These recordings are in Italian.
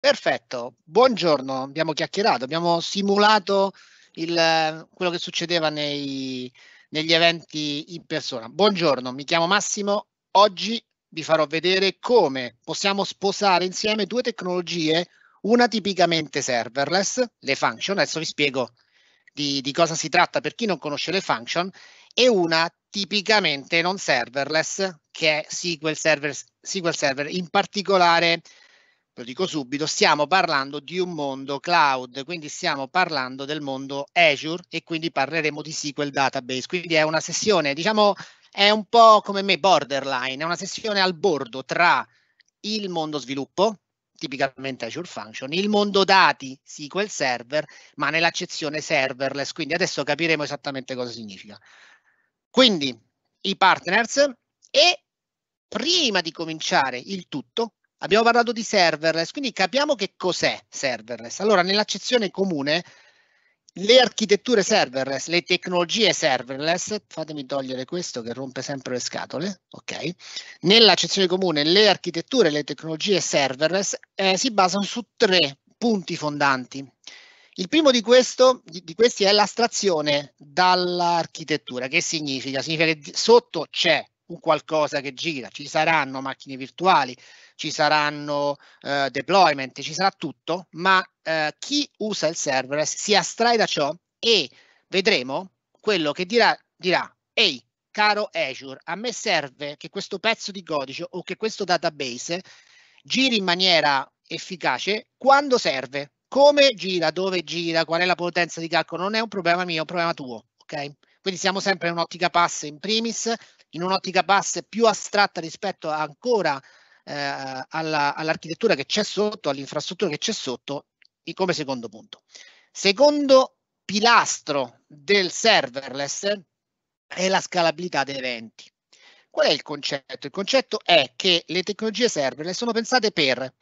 Perfetto, buongiorno, abbiamo chiacchierato, abbiamo simulato il, quello che succedeva nei, negli eventi in persona. Buongiorno, mi chiamo Massimo, oggi vi farò vedere come possiamo sposare insieme due tecnologie, una tipicamente serverless, le function, adesso vi spiego di, di cosa si tratta per chi non conosce le function, e una tipicamente non serverless, che è SQL Server, SQL Server in particolare lo dico subito, stiamo parlando di un mondo cloud, quindi stiamo parlando del mondo Azure e quindi parleremo di SQL Database. Quindi è una sessione, diciamo, è un po' come me borderline, è una sessione al bordo tra il mondo sviluppo, tipicamente Azure Function, il mondo dati SQL Server, ma nell'accezione serverless, quindi adesso capiremo esattamente cosa significa. Quindi i partners e prima di cominciare il tutto Abbiamo parlato di serverless, quindi capiamo che cos'è serverless. Allora, nell'accezione comune, le architetture serverless, le tecnologie serverless, fatemi togliere questo che rompe sempre le scatole, ok? Nell'accezione comune, le architetture e le tecnologie serverless eh, si basano su tre punti fondanti. Il primo di, questo, di questi è l'astrazione dall'architettura. Che significa? Significa che sotto c'è un qualcosa che gira, ci saranno macchine virtuali, ci saranno eh, deployment, ci sarà tutto, ma eh, chi usa il server si astrae da ciò e vedremo quello che dirà, dirà ehi, caro Azure, a me serve che questo pezzo di codice o che questo database giri in maniera efficace quando serve, come gira, dove gira, qual è la potenza di calcolo, non è un problema mio, è un problema tuo, ok? Quindi siamo sempre in un'ottica pass in primis, in un'ottica bassa più astratta rispetto ancora eh, alla, all'architettura che c'è sotto, all'infrastruttura che c'è sotto, come secondo punto. Secondo pilastro del serverless è la scalabilità degli eventi. Qual è il concetto? Il concetto è che le tecnologie serverless sono pensate per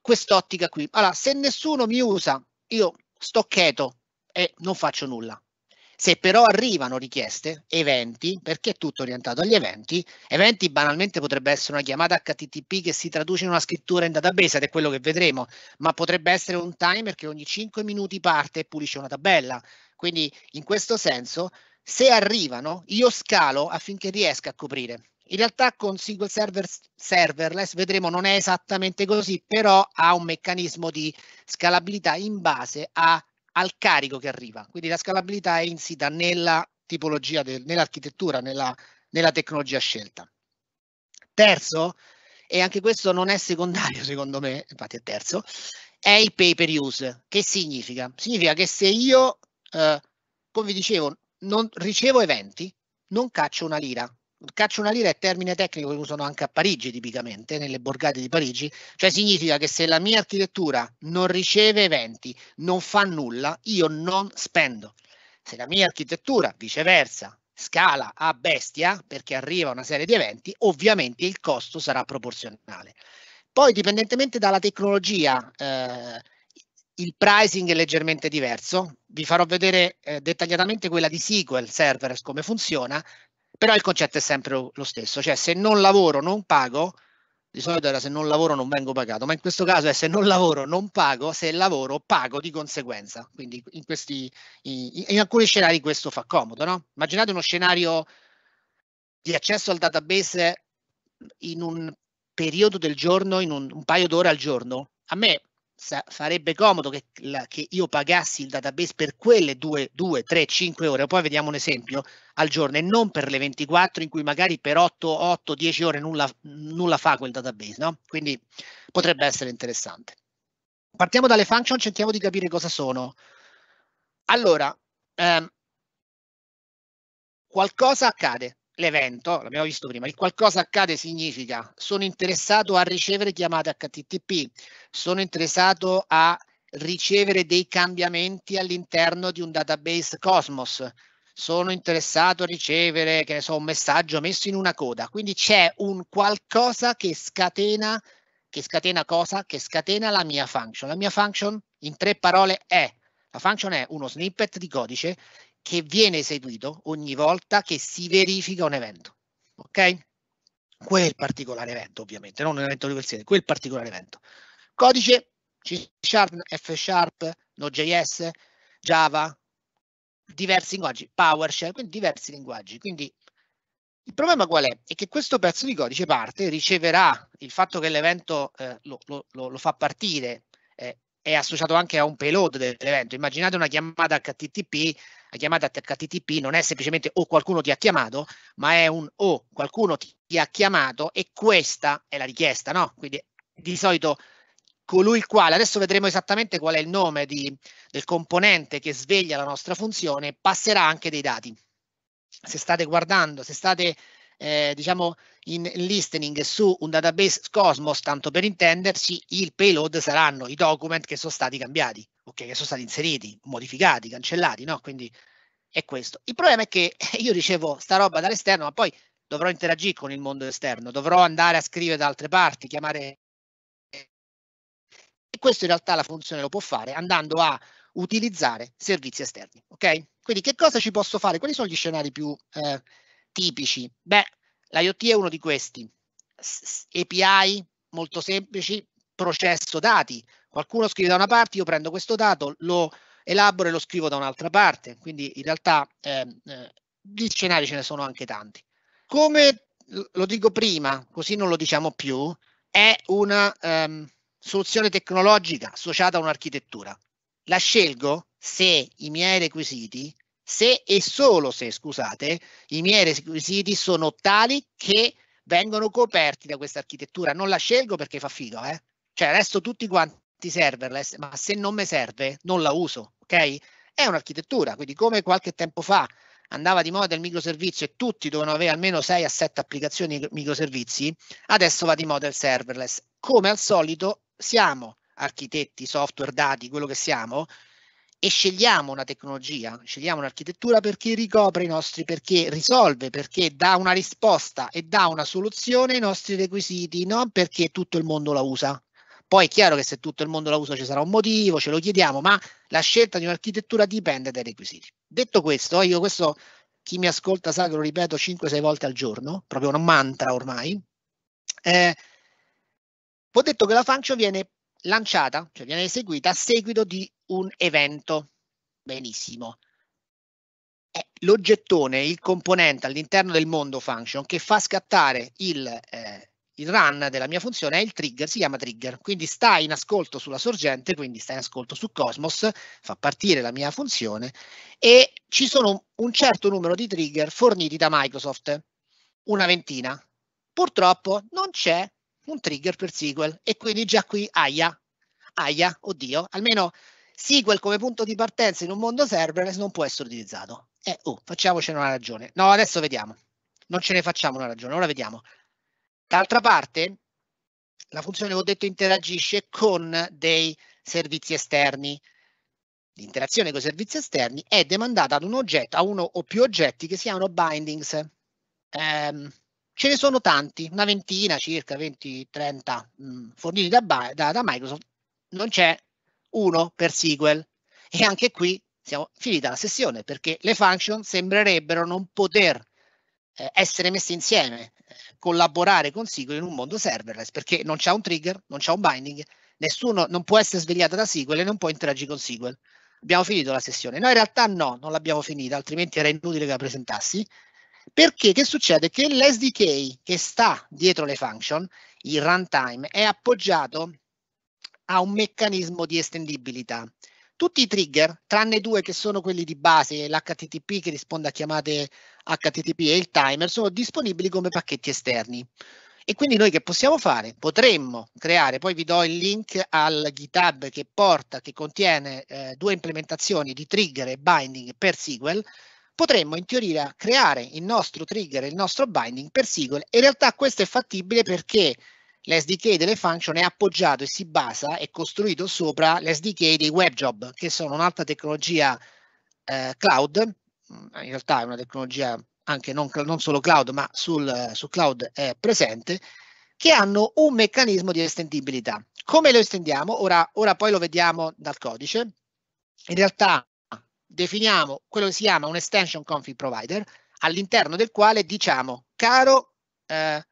quest'ottica qui. Allora, se nessuno mi usa, io sto cheto e non faccio nulla. Se però arrivano richieste, eventi, perché è tutto orientato agli eventi, eventi banalmente potrebbe essere una chiamata HTTP che si traduce in una scrittura in database ed è quello che vedremo, ma potrebbe essere un timer che ogni 5 minuti parte e pulisce una tabella. Quindi in questo senso, se arrivano, io scalo affinché riesca a coprire. In realtà con SQL server serverless vedremo non è esattamente così, però ha un meccanismo di scalabilità in base a al carico che arriva. Quindi la scalabilità è insita nella tipologia, del, nell'architettura, nella, nella tecnologia scelta. Terzo, e anche questo non è secondario secondo me, infatti è terzo, è il pay per use. Che significa? Significa che se io, eh, come vi dicevo, non ricevo eventi, non caccio una lira caccia una lira è termine tecnico che usano anche a Parigi tipicamente, nelle borgate di Parigi, cioè significa che se la mia architettura non riceve eventi, non fa nulla, io non spendo. Se la mia architettura, viceversa, scala a bestia perché arriva una serie di eventi, ovviamente il costo sarà proporzionale. Poi, dipendentemente dalla tecnologia, eh, il pricing è leggermente diverso. Vi farò vedere eh, dettagliatamente quella di SQL Server come funziona, però il concetto è sempre lo stesso, cioè se non lavoro non pago, di solito era se non lavoro non vengo pagato, ma in questo caso è se non lavoro non pago, se lavoro pago di conseguenza. Quindi in, questi, in, in alcuni scenari questo fa comodo, no? Immaginate uno scenario di accesso al database in un periodo del giorno, in un, un paio d'ore al giorno. A me sa- farebbe comodo che, la, che, io pagassi il database per quelle 2, 2, 3, 5 ore, poi vediamo un esempio al giorno e non per le 24 in cui magari per 8, 8, 10 ore nulla, nulla fa quel database, no? Quindi potrebbe essere interessante. Partiamo dalle function, cerchiamo di capire cosa sono. Allora, ehm, qualcosa accade, l'evento, l'abbiamo visto prima, il qualcosa accade significa sono interessato a ricevere chiamate HTTP, sono interessato a ricevere dei cambiamenti all'interno di un database Cosmos, sono interessato a ricevere, che ne so, un messaggio messo in una coda. Quindi c'è un qualcosa che scatena, che scatena cosa? Che scatena la mia function. La mia function, in tre parole, è, la function è uno snippet di codice che viene eseguito ogni volta che si verifica un evento. Ok? Quel particolare evento, ovviamente, non un evento di per quel particolare evento. Codice C Sharp, F Sharp, Node.js, Java, diversi linguaggi, PowerShell, quindi diversi linguaggi. Quindi il problema qual è? È che questo pezzo di codice parte, riceverà il fatto che l'evento eh, lo, lo, lo, fa partire, eh, è associato anche a un payload dell'evento. Immaginate una chiamata HTTP la chiamata HTTP non è semplicemente o qualcuno ti ha chiamato, ma è un o qualcuno ti ha chiamato e questa è la richiesta, no? Quindi di solito colui il quale, adesso vedremo esattamente qual è il nome di, del componente che sveglia la nostra funzione, passerà anche dei dati. Se state guardando, se state eh, diciamo in listening su un database Cosmos, tanto per intenderci, il payload saranno i document che sono stati cambiati ok, che sono stati inseriti, modificati, cancellati, no? Quindi è questo. Il problema è che io ricevo sta roba dall'esterno, ma poi dovrò interagire con il mondo esterno, dovrò andare a scrivere da altre parti, chiamare... E questo in realtà la funzione lo può fare andando a utilizzare servizi esterni, ok? Quindi che cosa ci posso fare? Quali sono gli scenari più eh, tipici? Beh, l'IoT è uno di questi. API molto semplici, processo dati Qualcuno scrive da una parte, io prendo questo dato, lo elaboro e lo scrivo da un'altra parte, quindi in realtà ehm, eh, eh, gli scenari ce ne sono anche tanti. Come lo dico prima, così non lo diciamo più, è una ehm, soluzione tecnologica associata a un'architettura. La scelgo se i miei requisiti, se e solo se, scusate, i miei requisiti sono tali che vengono coperti da questa architettura. Non la scelgo perché fa figo, eh? Cioè, adesso tutti quanti metti serverless, ma se non mi serve non la uso, ok? È un'architettura, quindi come qualche tempo fa andava di moda il microservizio e tutti dovevano avere almeno 6 a 7 applicazioni microservizi, adesso va di moda il serverless. Come al solito siamo architetti, software, dati, quello che siamo, e scegliamo una tecnologia, scegliamo un'architettura perché ricopre i nostri, perché risolve, perché dà una risposta e dà una soluzione ai nostri requisiti, non perché tutto il mondo la usa. Poi è chiaro che se tutto il mondo la usa ci sarà un motivo, ce lo chiediamo, ma la scelta di un'architettura dipende dai requisiti. Detto questo, io questo chi mi ascolta sa che lo ripeto 5-6 volte al giorno, proprio un mantra ormai. Eh, ho detto che la function viene lanciata, cioè viene eseguita a seguito di un evento. Benissimo. È l'oggettone, il componente all'interno del mondo function che fa scattare il eh, il run della mia funzione è il trigger, si chiama trigger, quindi sta in ascolto sulla sorgente, quindi sta in ascolto su Cosmos, fa partire la mia funzione e ci sono un certo numero di trigger forniti da Microsoft, una ventina. Purtroppo non c'è un trigger per SQL e quindi già qui aia, aia, oddio, almeno SQL come punto di partenza in un mondo serverless non può essere utilizzato. Eh, oh, facciamocene una ragione. No, adesso vediamo. Non ce ne facciamo una ragione, ora vediamo. D'altra parte, la funzione, ho detto, interagisce con dei servizi esterni. L'interazione con i servizi esterni è demandata ad un oggetto, a uno o più oggetti che siano bindings. Um, ce ne sono tanti, una ventina circa, 20-30 mm, forniti da, da, da, Microsoft, non c'è uno per SQL. E anche qui siamo finita la sessione perché le function sembrerebbero non poter eh, essere messe insieme collaborare con SQL in un mondo serverless perché non c'è un trigger, non c'è un binding, nessuno non può essere svegliato da SQL e non può interagire con SQL. Abbiamo finito la sessione. No, in realtà no, non l'abbiamo finita, altrimenti era inutile che la presentassi. Perché che succede? Che l'SDK che sta dietro le function, il runtime, è appoggiato a un meccanismo di estendibilità tutti i trigger, tranne due che sono quelli di base, l'HTTP che risponde a chiamate HTTP e il timer, sono disponibili come pacchetti esterni. E quindi noi che possiamo fare? Potremmo creare, poi vi do il link al GitHub che porta, che contiene eh, due implementazioni di trigger e binding per SQL, potremmo in teoria creare il nostro trigger e il nostro binding per SQL. In realtà questo è fattibile perché l'SDK delle function è appoggiato e si basa, e costruito sopra l'SDK dei WebJob, che sono un'altra tecnologia eh, cloud, mm, in realtà è una tecnologia anche non, non solo cloud, ma sul, sul cloud è presente, che hanno un meccanismo di estendibilità. Come lo estendiamo? Ora, ora poi lo vediamo dal codice. In realtà definiamo quello che si chiama un extension config provider, all'interno del quale diciamo, caro eh,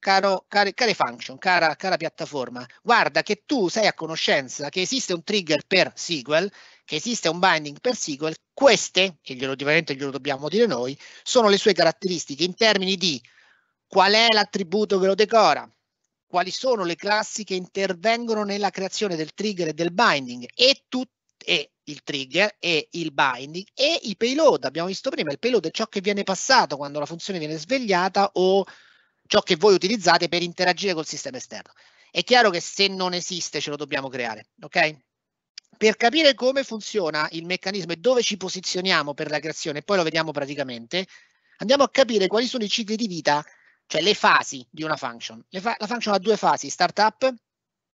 Caro, care, care function, cara, cara piattaforma, guarda che tu sei a conoscenza che esiste un trigger per SQL, che esiste un binding per SQL, queste, e glielo, glielo dobbiamo dire noi, sono le sue caratteristiche in termini di qual è l'attributo che lo decora, quali sono le classi che intervengono nella creazione del trigger e del binding e, tut, il trigger e il binding e i payload. Abbiamo visto prima, il payload è ciò che viene passato quando la funzione viene svegliata o ciò che voi utilizzate per interagire col sistema esterno. È chiaro che se non esiste ce lo dobbiamo creare, ok? Per capire come funziona il meccanismo e dove ci posizioniamo per la creazione, poi lo vediamo praticamente, andiamo a capire quali sono i cicli di vita, cioè le fasi di una function. Fa la function ha due fasi, startup,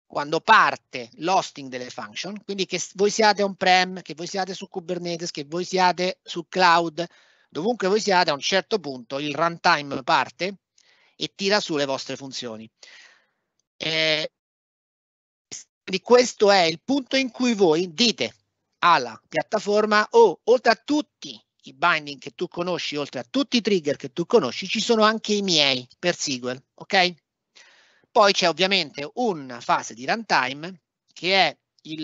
quando parte l'hosting delle function, quindi che voi siate on-prem, che voi siate su Kubernetes, che voi siate su cloud, dovunque voi siate, a un certo punto il runtime parte, e tira su le vostre funzioni. Eh, questo è il punto in cui voi dite alla piattaforma o oh, oltre a tutti i binding che tu conosci, oltre a tutti i trigger che tu conosci, ci sono anche i miei per SQL, ok? Poi c'è ovviamente una fase di runtime che è il,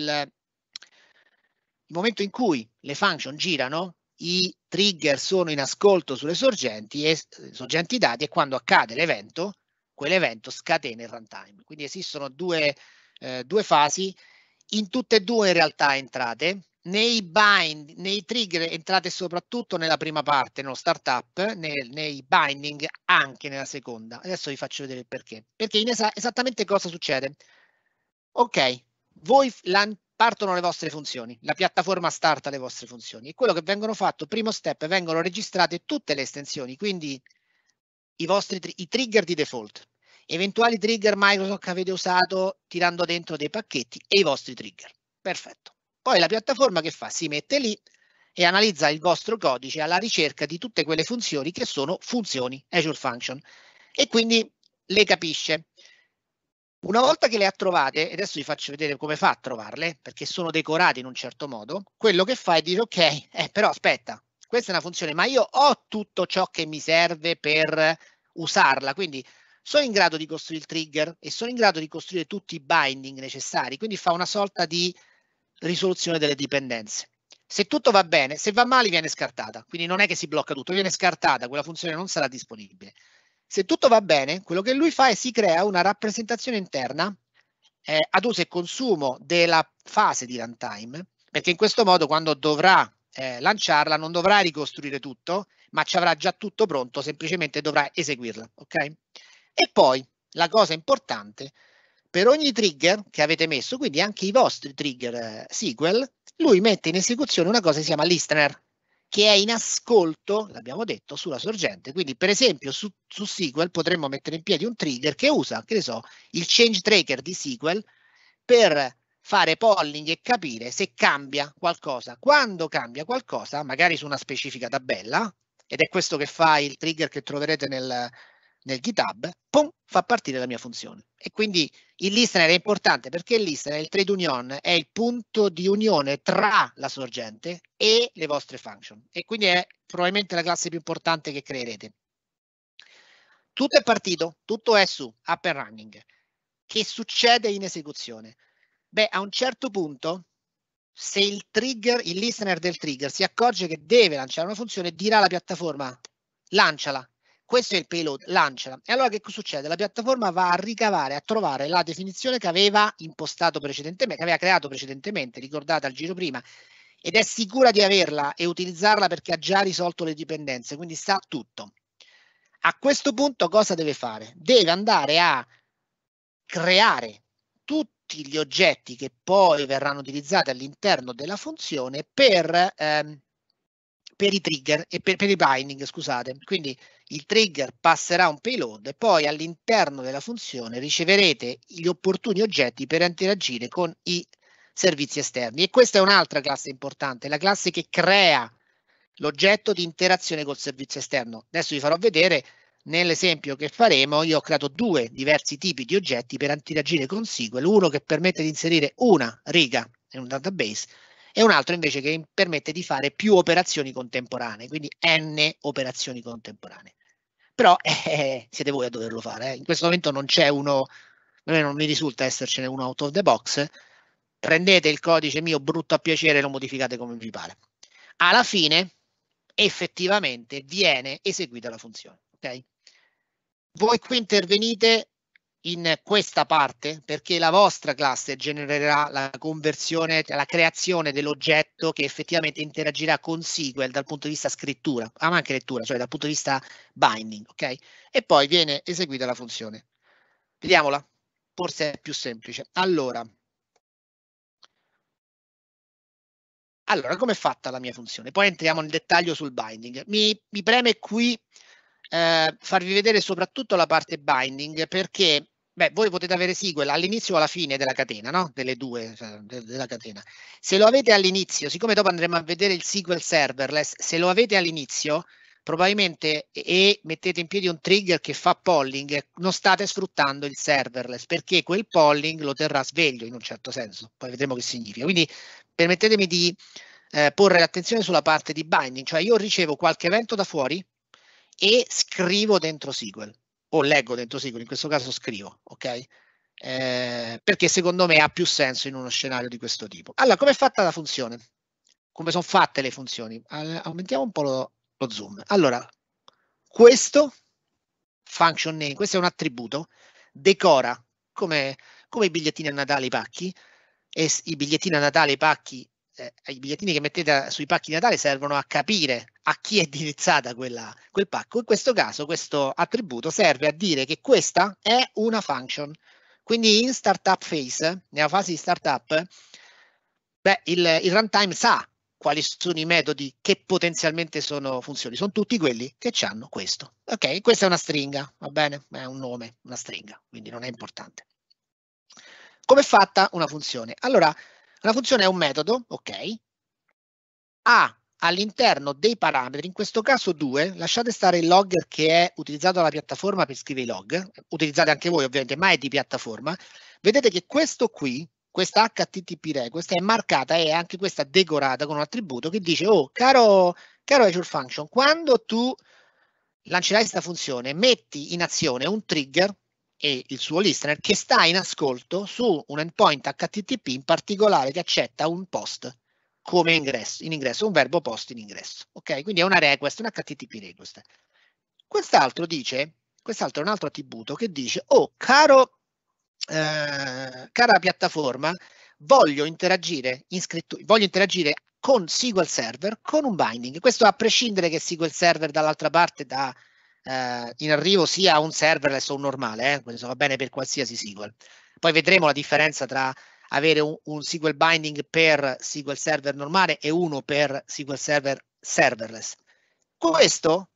il momento in cui le function girano i trigger sono in ascolto sulle sorgenti, e, eh, sorgenti dati e quando accade l'evento, quell'evento scatena il runtime. Quindi esistono due, eh, due fasi, in tutte e due in realtà entrate, nei bind, nei trigger entrate soprattutto nella prima parte, nello startup, nel, nei binding anche nella seconda. Adesso vi faccio vedere il perché. Perché in esa esattamente cosa succede? Ok, voi lan partono le vostre funzioni, la piattaforma starta le vostre funzioni e quello che vengono fatto, primo step, vengono registrate tutte le estensioni, quindi i vostri i trigger di default, eventuali trigger Microsoft che avete usato tirando dentro dei pacchetti e i vostri trigger. Perfetto. Poi la piattaforma che fa? Si mette lì e analizza il vostro codice alla ricerca di tutte quelle funzioni che sono funzioni, Azure Function, e quindi le capisce una volta che le ha trovate, e adesso vi faccio vedere come fa a trovarle, perché sono decorate in un certo modo, quello che fa è dire ok, eh, però aspetta, questa è una funzione, ma io ho tutto ciò che mi serve per usarla, quindi sono in grado di costruire il trigger e sono in grado di costruire tutti i binding necessari, quindi fa una sorta di risoluzione delle dipendenze. Se tutto va bene, se va male viene scartata, quindi non è che si blocca tutto, viene scartata, quella funzione non sarà disponibile. Se tutto va bene, quello che lui fa è si crea una rappresentazione interna eh, ad uso e consumo della fase di runtime, perché in questo modo quando dovrà eh, lanciarla non dovrà ricostruire tutto, ma ci avrà già tutto pronto, semplicemente dovrà eseguirla. Ok? E poi la cosa importante, per ogni trigger che avete messo, quindi anche i vostri trigger eh, SQL, lui mette in esecuzione una cosa che si chiama listener che è in ascolto, l'abbiamo detto, sulla sorgente. Quindi, per esempio, su, su SQL potremmo mettere in piedi un trigger che usa, che ne so, il change tracker di SQL per fare polling e capire se cambia qualcosa. Quando cambia qualcosa, magari su una specifica tabella, ed è questo che fa il trigger che troverete nel, nel GitHub, pum, fa partire la mia funzione. E quindi il listener è importante perché il listener, il trade union, è il punto di unione tra la sorgente e le vostre function e quindi è probabilmente la classe più importante che creerete. Tutto è partito, tutto è su, up and running. Che succede in esecuzione? Beh, a un certo punto, se il trigger, il listener del trigger si accorge che deve lanciare una funzione, dirà alla piattaforma lanciala questo è il payload, lanciala. E allora che succede? La piattaforma va a ricavare, a trovare la definizione che aveva impostato precedentemente, che aveva creato precedentemente, ricordate al giro prima, ed è sicura di averla e utilizzarla perché ha già risolto le dipendenze, quindi sa tutto. A questo punto cosa deve fare? Deve andare a creare tutti gli oggetti che poi verranno utilizzati all'interno della funzione per, ehm, per i trigger e per, per i binding, scusate. Quindi il trigger passerà un payload e poi all'interno della funzione riceverete gli opportuni oggetti per interagire con i servizi esterni. E questa è un'altra classe importante, la classe che crea l'oggetto di interazione col servizio esterno. Adesso vi farò vedere nell'esempio che faremo, io ho creato due diversi tipi di oggetti per interagire con SQL, uno che permette di inserire una riga in un database e un altro invece che permette di fare più operazioni contemporanee, quindi n operazioni contemporanee. Però eh, siete voi a doverlo fare, eh. in questo momento non c'è uno, non mi risulta essercene uno out of the box, prendete il codice mio brutto a piacere e lo modificate come vi pare. Alla fine effettivamente viene eseguita la funzione. Okay? Voi qui intervenite in questa parte perché la vostra classe genererà la conversione, la creazione dell'oggetto che effettivamente interagirà con SQL dal punto di vista scrittura, ma anche lettura, cioè dal punto di vista binding, ok? E poi viene eseguita la funzione. Vediamola, forse è più semplice. Allora, allora come è fatta la mia funzione? Poi entriamo nel dettaglio sul binding. Mi, mi preme qui eh, farvi vedere soprattutto la parte binding perché Beh, voi potete avere SQL all'inizio o alla fine della catena, no? Delle due, cioè, de della catena. Se lo avete all'inizio, siccome dopo andremo a vedere il SQL serverless, se lo avete all'inizio, probabilmente e mettete in piedi un trigger che fa polling, non state sfruttando il serverless, perché quel polling lo terrà sveglio in un certo senso. Poi vedremo che significa. Quindi permettetemi di eh, porre l'attenzione sulla parte di binding, cioè io ricevo qualche evento da fuori e scrivo dentro SQL o leggo dentro SQL, in questo caso scrivo, ok? Eh, perché secondo me ha più senso in uno scenario di questo tipo. Allora, come è fatta la funzione? Come sono fatte le funzioni? Aumentiamo un po' lo, lo zoom. Allora, questo function name, questo è un attributo, decora come, come i bigliettini a Natale i pacchi, e i bigliettini a Natale i pacchi, eh, i bigliettini che mettete sui pacchi di Natale servono a capire a chi è indirizzata quella, quel pacco. In questo caso questo attributo serve a dire che questa è una function. Quindi in startup phase, nella fase di startup, beh, il, il runtime sa quali sono i metodi che potenzialmente sono funzioni. Sono tutti quelli che hanno questo. Ok, questa è una stringa, va bene? È un nome, una stringa, quindi non è importante. Come è fatta una funzione? Allora, una funzione è un metodo, ok? Ha all'interno dei parametri, in questo caso due, lasciate stare il logger che è utilizzato dalla piattaforma per scrivere i log, utilizzate anche voi ovviamente, ma è di piattaforma, vedete che questo qui, questa HTTP request è marcata e anche questa decorata con un attributo che dice, oh caro, caro Azure Function, quando tu lancerai questa funzione, metti in azione un trigger e il suo listener che sta in ascolto su un endpoint HTTP in particolare che accetta un post come ingresso, in ingresso, un verbo post in ingresso. Ok, quindi è una request, un HTTP request. Quest'altro dice, quest'altro è un altro attributo che dice, oh caro, eh, cara piattaforma, voglio interagire, in voglio interagire con SQL Server con un binding. Questo a prescindere che SQL Server dall'altra parte da eh, in arrivo sia un serverless o un normale, eh, questo va bene per qualsiasi SQL. Poi vedremo la differenza tra avere un, un SQL binding per SQL Server normale e uno per SQL Server serverless. Questo,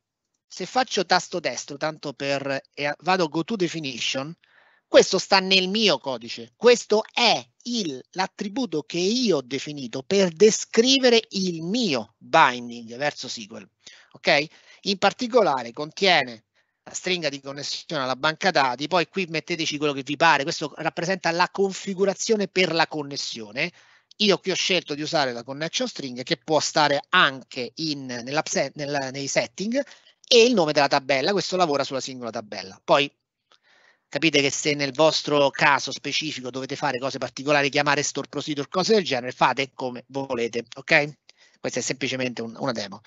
se faccio tasto destro, tanto per, e vado go to definition, questo sta nel mio codice, questo è l'attributo che io ho definito per descrivere il mio binding verso SQL. Ok? In particolare contiene stringa di connessione alla banca dati, poi qui metteteci quello che vi pare, questo rappresenta la configurazione per la connessione. Io qui ho scelto di usare la connection string che può stare anche in, nel, nei setting e il nome della tabella, questo lavora sulla singola tabella. Poi capite che se nel vostro caso specifico dovete fare cose particolari, chiamare store procedure, cose del genere, fate come volete, ok? Questa è semplicemente un, una demo.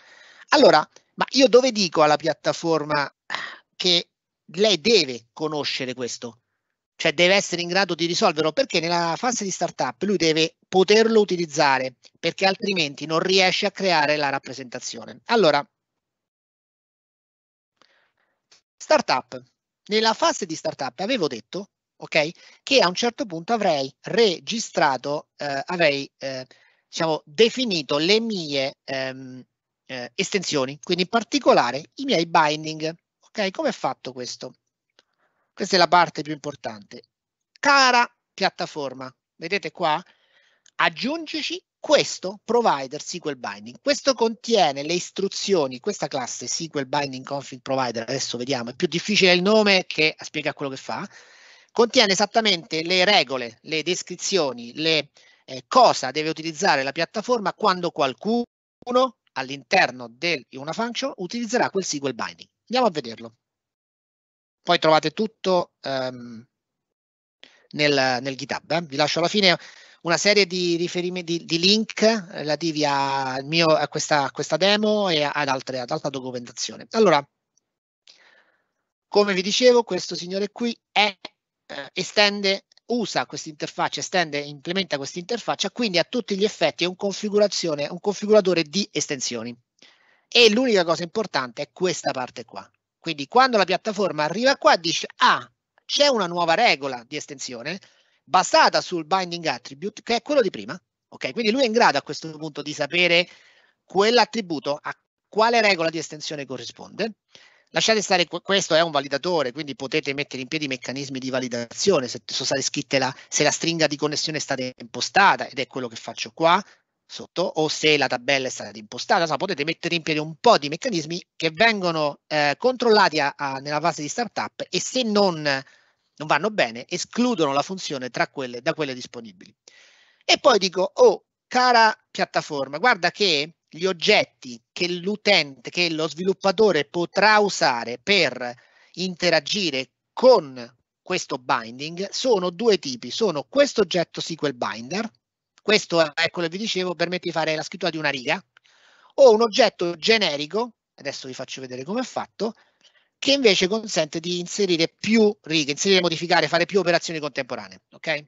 Allora, ma io dove dico alla piattaforma perché lei deve conoscere questo, cioè deve essere in grado di risolverlo perché nella fase di startup lui deve poterlo utilizzare perché altrimenti non riesce a creare la rappresentazione. Allora, startup. Nella fase di startup avevo detto, ok, che a un certo punto avrei registrato, eh, avrei eh, diciamo, definito le mie ehm, eh, estensioni, quindi in particolare i miei binding. Ok, come è fatto questo? Questa è la parte più importante. Cara piattaforma, vedete qua? Aggiungici questo provider SQL binding. Questo contiene le istruzioni, questa classe SQL binding config provider, adesso vediamo, è più difficile il nome che spiega quello che fa, contiene esattamente le regole, le descrizioni, le eh, cosa deve utilizzare la piattaforma quando qualcuno all'interno di una function utilizzerà quel SQL binding. Andiamo a vederlo. Poi trovate tutto um, nel, nel, GitHub. Eh. Vi lascio alla fine una serie di, di, di link relativi a, mio, a, questa, a, questa, demo e ad, altre, ad altra documentazione. Allora, come vi dicevo, questo signore qui è, eh, estende, usa questa interfaccia, estende, implementa questa interfaccia, quindi a tutti gli effetti è un, configurazione, un configuratore di estensioni. E l'unica cosa importante è questa parte qua. Quindi quando la piattaforma arriva qua dice, ah, c'è una nuova regola di estensione basata sul binding attribute, che è quello di prima. Ok, quindi lui è in grado a questo punto di sapere quell'attributo a quale regola di estensione corrisponde. Lasciate stare, questo è un validatore, quindi potete mettere in piedi meccanismi di validazione, se, la, se la stringa di connessione è stata impostata, ed è quello che faccio qua, sotto o se la tabella è stata impostata, insomma, potete mettere in piedi un po' di meccanismi che vengono eh, controllati a, a, nella fase di startup e se non, non vanno bene escludono la funzione quelle, da quelle disponibili. E poi dico, oh cara piattaforma, guarda che gli oggetti che l'utente, che lo sviluppatore potrà usare per interagire con questo binding sono due tipi, sono questo oggetto SQL Binder, questo, ecco, vi dicevo, permette di fare la scrittura di una riga o un oggetto generico, adesso vi faccio vedere come è fatto, che invece consente di inserire più righe, inserire, modificare, fare più operazioni contemporanee. Ok?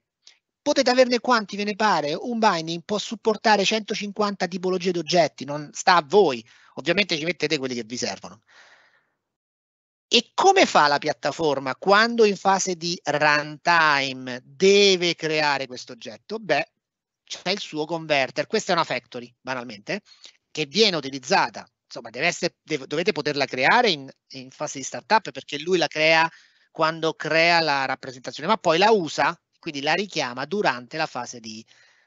Potete averne quanti ve ne pare, un binding può supportare 150 tipologie di oggetti, non sta a voi, ovviamente ci mettete quelli che vi servono. E come fa la piattaforma quando in fase di runtime deve creare questo oggetto? Beh, c'è il suo converter. Questa è una factory, banalmente, che viene utilizzata. Insomma, essere, deve, dovete poterla creare in, in fase di startup perché lui la crea quando crea la rappresentazione, ma poi la usa, quindi la richiama durante la fase di,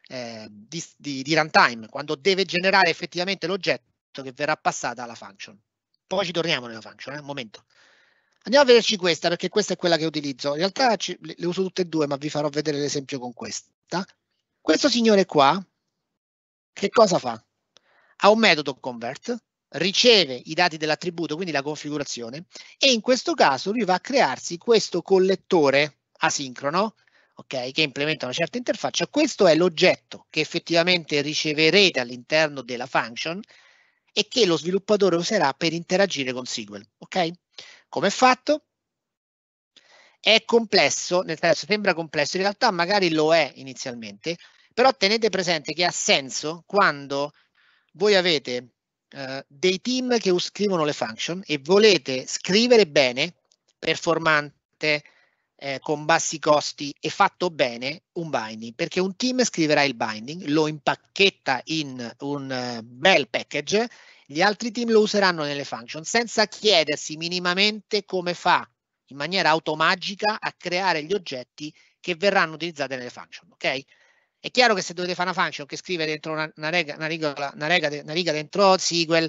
eh, di, di, di runtime, quando deve generare effettivamente l'oggetto che verrà passata alla function. Poi ci torniamo nella function, eh? un momento. Andiamo a vederci questa, perché questa è quella che utilizzo. In realtà ci, le uso tutte e due, ma vi farò vedere l'esempio con questa. Questo signore qua, che cosa fa? Ha un metodo convert, riceve i dati dell'attributo, quindi la configurazione, e in questo caso lui va a crearsi questo collettore asincrono, ok, che implementa una certa interfaccia. Questo è l'oggetto che effettivamente riceverete all'interno della function e che lo sviluppatore userà per interagire con SQL, ok? Come è fatto? È complesso, nel senso sembra complesso, in realtà magari lo è inizialmente, però tenete presente che ha senso quando voi avete eh, dei team che scrivono le function e volete scrivere bene, performante, eh, con bassi costi e fatto bene un binding, perché un team scriverà il binding, lo impacchetta in un eh, bel package, gli altri team lo useranno nelle function senza chiedersi minimamente come fa in maniera automagica a creare gli oggetti che verranno utilizzati nelle function, ok? È chiaro che se dovete fare una function che scrive dentro una, una, rega, una, riga, una, rega, una riga dentro SQL,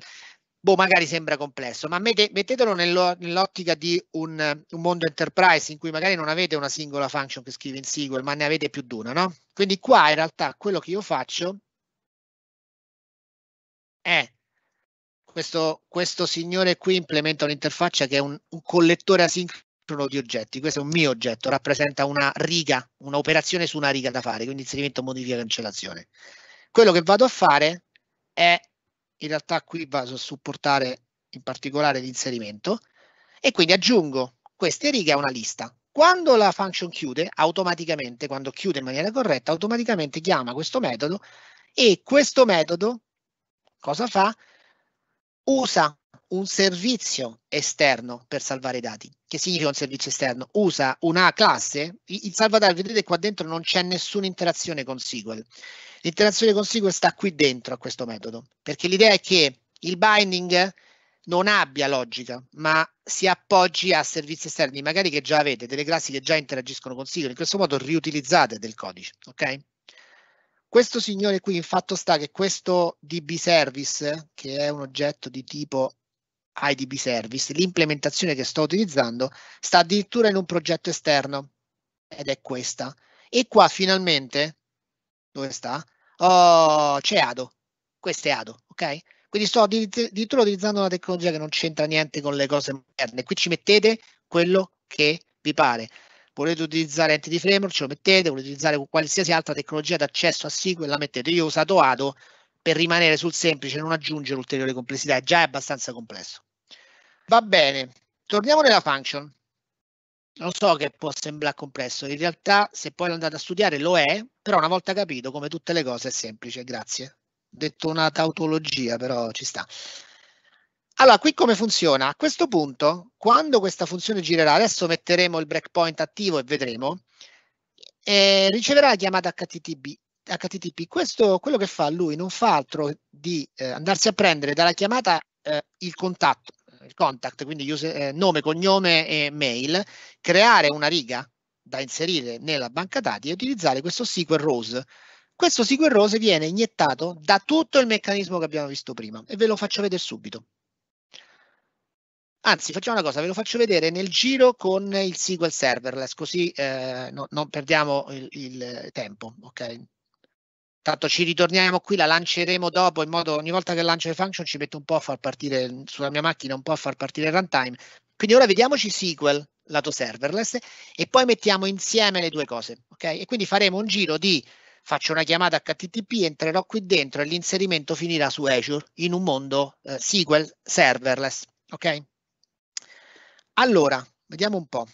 boh, magari sembra complesso, ma mette, mettetelo nell'ottica di un, un, mondo enterprise in cui magari non avete una singola function che scrive in SQL, ma ne avete più di una, no? Quindi qua in realtà quello che io faccio è questo, questo signore qui implementa un'interfaccia che è un, un collettore asincrono controllo di oggetti. Questo è un mio oggetto, rappresenta una riga, un'operazione su una riga da fare, quindi inserimento, modifica, cancellazione. Quello che vado a fare è, in realtà qui vado a supportare in particolare l'inserimento, e quindi aggiungo queste righe a una lista. Quando la function chiude, automaticamente, quando chiude in maniera corretta, automaticamente chiama questo metodo e questo metodo cosa fa? Usa un servizio esterno per salvare i dati. Che significa un servizio esterno? Usa una classe, il salvadati, vedete qua dentro non c'è nessuna interazione con SQL. L'interazione con SQL sta qui dentro a questo metodo, perché l'idea è che il binding non abbia logica, ma si appoggi a servizi esterni, magari che già avete, delle classi che già interagiscono con SQL, in questo modo riutilizzate del codice, ok? Questo signore qui, il fatto sta che questo DB service, che è un oggetto di tipo IDB Service, l'implementazione che sto utilizzando, sta addirittura in un progetto esterno ed è questa. E qua finalmente, dove sta? Oh, c'è ADO, questo è ADO, ok? Quindi sto addirittura utilizzando una tecnologia che non c'entra niente con le cose moderne. Qui ci mettete quello che vi pare. Volete utilizzare Entity Framework, ce lo mettete, volete utilizzare qualsiasi altra tecnologia d'accesso a SQL, la mettete. Io ho usato ADO per rimanere sul semplice, non aggiungere ulteriore complessità, è già abbastanza complesso. Va bene, torniamo nella function. Lo so che può sembrare complesso, in realtà se poi lo andate a studiare lo è, però una volta capito, come tutte le cose, è semplice, grazie. Detto una tautologia, però ci sta. Allora, qui come funziona? A questo punto, quando questa funzione girerà, adesso metteremo il breakpoint attivo e vedremo, eh, riceverà la chiamata HTTP. HTTP. Questo, quello che fa lui, non fa altro di eh, andarsi a prendere dalla chiamata eh, il contatto, il contact, quindi user, eh, nome, cognome e mail, creare una riga da inserire nella banca dati e utilizzare questo SQL Rose. Questo SQL Rose viene iniettato da tutto il meccanismo che abbiamo visto prima e ve lo faccio vedere subito. Anzi, facciamo una cosa, ve lo faccio vedere nel giro con il SQL serverless, così eh, no, non perdiamo il, il tempo. Okay? Tanto ci ritorniamo qui, la lanceremo dopo in modo ogni volta che lancio le function ci metto un po' a far partire sulla mia macchina, un po' a far partire il runtime. Quindi ora vediamoci SQL lato serverless e poi mettiamo insieme le due cose, ok? E quindi faremo un giro di faccio una chiamata HTTP, entrerò qui dentro e l'inserimento finirà su Azure in un mondo eh, SQL serverless, ok? Allora, vediamo un po'.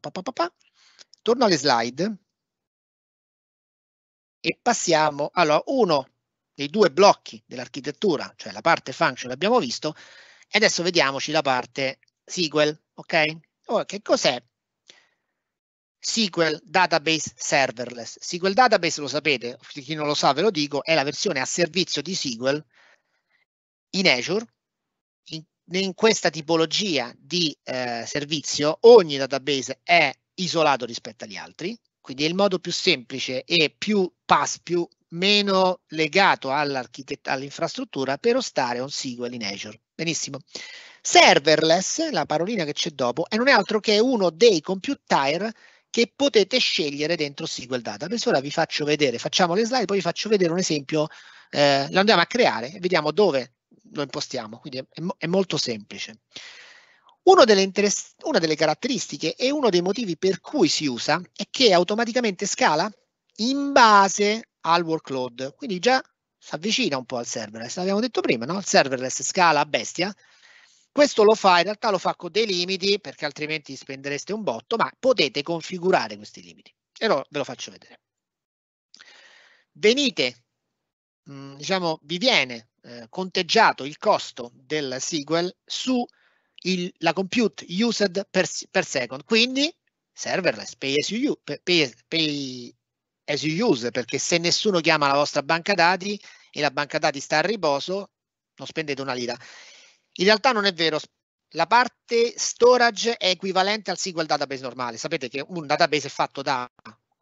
Pa, pa, pa, Torno alle slide e passiamo, allora uno dei due blocchi dell'architettura, cioè la parte function l'abbiamo visto, e adesso vediamoci la parte SQL, ok? Ora, che cos'è SQL Database Serverless? SQL Database lo sapete, chi non lo sa ve lo dico, è la versione a servizio di SQL in Azure, in, in questa tipologia di eh, servizio ogni database è isolato rispetto agli altri, quindi è il modo più semplice e più pass, più meno legato all'infrastruttura per ostare un SQL in Azure. Benissimo. Serverless, la parolina che c'è dopo, è non è altro che uno dei compute tire che potete scegliere dentro SQL Database. Ora vi faccio vedere, facciamo le slide, poi vi faccio vedere un esempio, eh, lo andiamo a creare e vediamo dove lo impostiamo, quindi è, è molto semplice. Delle interess- una delle caratteristiche e uno dei motivi per cui si usa è che automaticamente scala in base al workload, quindi già si avvicina un po' al serverless, l'abbiamo detto prima, no? il serverless scala a bestia, questo lo fa, in realtà lo fa con dei limiti perché altrimenti spendereste un botto, ma potete configurare questi limiti e lo, ve lo faccio vedere. Venite, mh, mm, diciamo, vi viene eh, conteggiato il costo del SQL su il, la compute used per, per, second, quindi serverless, pay as, you, pay, pay as you use, perché se nessuno chiama la vostra banca dati e la banca dati sta a riposo, non spendete una lira. In realtà non è vero, la parte storage è equivalente al SQL database normale. Sapete che un database è fatto da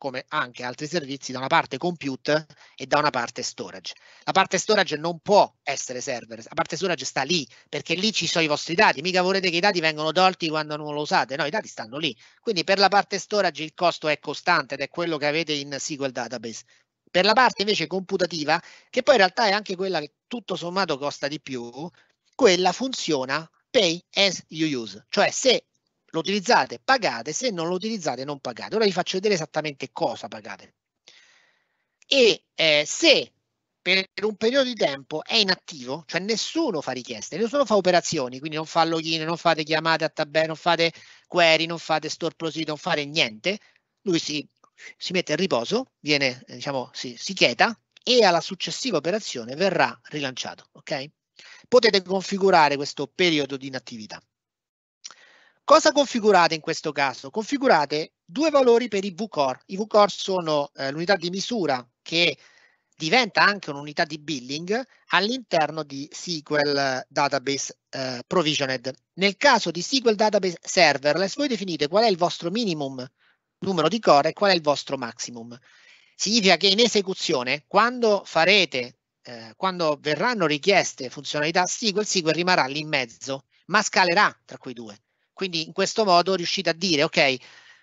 come anche altri servizi, da una parte compute e da una parte storage. La parte storage non può essere server, la parte storage sta lì, perché lì ci sono i vostri dati, mica volete che i dati vengano tolti quando non lo usate, no, i dati stanno lì. Quindi per la parte storage il costo è costante ed è quello che avete in SQL Database. Per la parte invece computativa, che poi in realtà è anche quella che tutto sommato costa di più, quella funziona pay as you use, cioè se lo utilizzate, pagate, se non lo utilizzate non pagate. Ora vi faccio vedere esattamente cosa pagate. E eh, se per un periodo di tempo è inattivo, cioè nessuno fa richieste, nessuno fa operazioni, quindi non fa login, non fate chiamate a tabella, non fate query, non fate store proceed, non fate niente, lui si, si mette in riposo, viene, eh, diciamo, si, si cheta e alla successiva operazione verrà rilanciato, ok? Potete configurare questo periodo di inattività. Cosa configurate in questo caso? Configurate due valori per i VCore. I VCore sono eh, l'unità di misura che diventa anche un'unità di billing all'interno di SQL Database eh, Provisioned. Nel caso di SQL Database Serverless, voi definite qual è il vostro minimum numero di core e qual è il vostro maximum. Significa che in esecuzione, quando farete, eh, quando verranno richieste funzionalità SQL, SQL rimarrà lì in mezzo, ma scalerà tra quei due. Quindi in questo modo riuscite a dire, ok,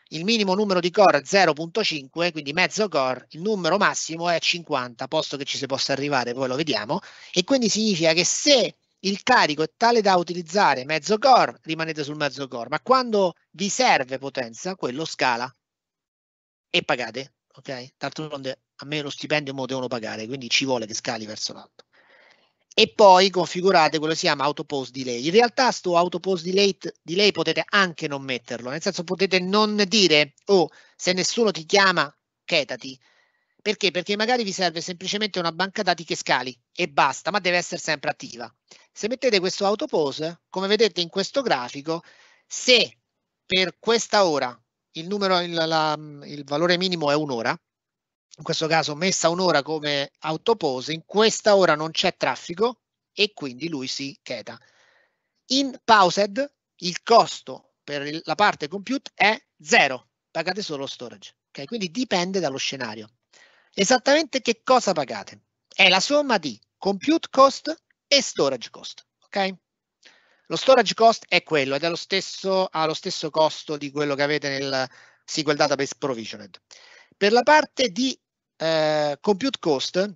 il minimo numero di core è 0.5, quindi mezzo core, il numero massimo è 50, posto che ci si possa arrivare, poi lo vediamo, e quindi significa che se il carico è tale da utilizzare mezzo core, rimanete sul mezzo core, ma quando vi serve potenza, quello scala e pagate, ok? D'altronde a me lo stipendio me lo devono pagare, quindi ci vuole che scali verso l'alto e poi configurate quello che si chiama autopost delay. In realtà sto autopost delay, delay potete anche non metterlo, nel senso potete non dire oh se nessuno ti chiama chetati, perché? Perché magari vi serve semplicemente una banca dati che scali e basta, ma deve essere sempre attiva. Se mettete questo autopose, come vedete in questo grafico, se per questa ora il, numero, il, la, il valore minimo è un'ora, in questo caso messa un'ora come autopose, in questa ora non c'è traffico e quindi lui si cheta. In Paused il costo per la parte compute è zero, pagate solo storage, okay? quindi dipende dallo scenario. Esattamente che cosa pagate? È la somma di compute cost e storage cost. Okay? Lo storage cost è quello ed è lo stesso, ha lo stesso costo di quello che avete nel SQL Database Provisioned. Per la parte di eh, compute cost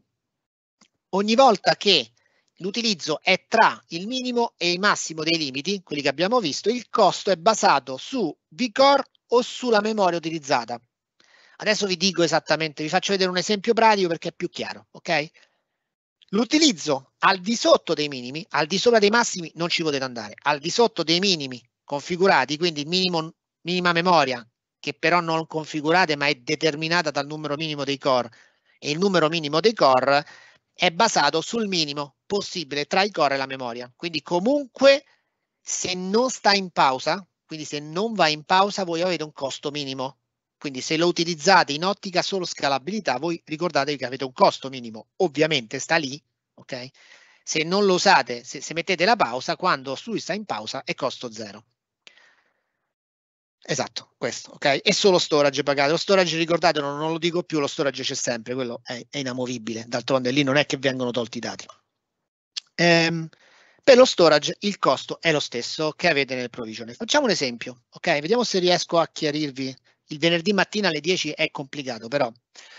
ogni volta che l'utilizzo è tra il minimo e il massimo dei limiti, quelli che abbiamo visto, il costo è basato su vCore o sulla memoria utilizzata. Adesso vi dico esattamente, vi faccio vedere un esempio pratico perché è più chiaro, ok? L'utilizzo al di sotto dei minimi, al di sopra dei massimi non ci potete andare, al di sotto dei minimi configurati, quindi minimo, minima memoria che però non configurate ma è determinata dal numero minimo dei core e il numero minimo dei core è basato sul minimo possibile tra i core e la memoria. Quindi comunque se non sta in pausa, quindi se non va in pausa voi avete un costo minimo. Quindi se lo utilizzate in ottica solo scalabilità, voi ricordatevi che avete un costo minimo, ovviamente sta lì, ok? Se non lo usate, se, se mettete la pausa, quando lui sta in pausa è costo zero. Esatto, questo, ok? E solo storage pagato. Lo storage, ricordate, non, non, lo dico più, lo storage c'è sempre, quello è, è inamovibile. D'altronde lì non è che vengono tolti i dati. Ehm, per lo storage il costo è lo stesso che avete nel provvigione. Facciamo un esempio, ok? Vediamo se riesco a chiarirvi. Il venerdì mattina alle 10 è complicato, però.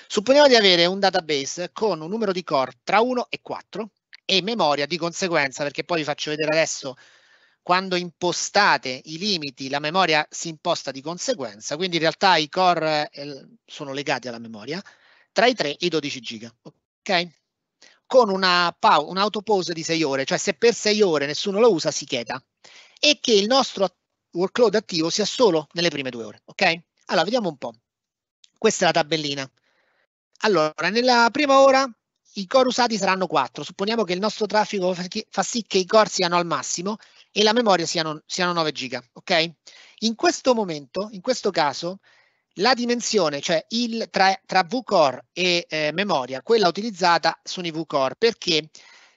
Supponiamo di avere un database con un numero di core tra 1 e 4 e memoria di conseguenza, perché poi vi faccio vedere adesso quando impostate i limiti, la memoria si imposta di conseguenza, quindi in realtà i core eh, sono legati alla memoria, tra i 3 e i 12 giga, ok? Con una un'autopause di 6 ore, cioè se per 6 ore nessuno lo usa si chieda, e che il nostro workload attivo sia solo nelle prime due ore, ok? Allora, vediamo un po'. Questa è la tabellina. Allora, nella prima ora i core usati saranno 4. Supponiamo che il nostro traffico fa sì che i core siano al massimo e la memoria siano, siano 9 giga, ok? In questo momento, in questo caso, la dimensione, cioè il, tra, tra VCore e eh, memoria, quella utilizzata sono i VCore, perché?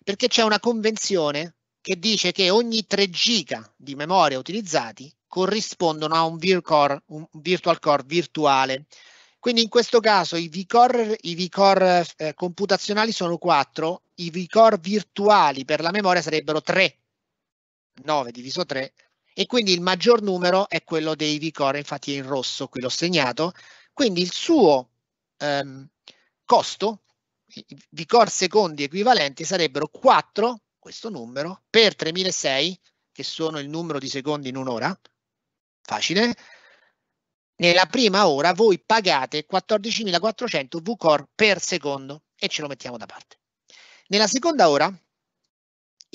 Perché c'è una convenzione che dice che ogni 3 giga di memoria utilizzati corrispondono a un, vircore, un virtual core virtuale. Quindi in questo caso i VCore, i VCore eh, computazionali sono 4, i VCore virtuali per la memoria sarebbero 3, 9 diviso 3 e quindi il maggior numero è quello dei V-core, infatti è in rosso, qui l'ho segnato, quindi il suo ehm, costo, V-core secondi equivalenti sarebbero 4, questo numero, per 3006, che sono il numero di secondi in un'ora, facile, nella prima ora voi pagate 14.400 V-core per secondo e ce lo mettiamo da parte. Nella seconda ora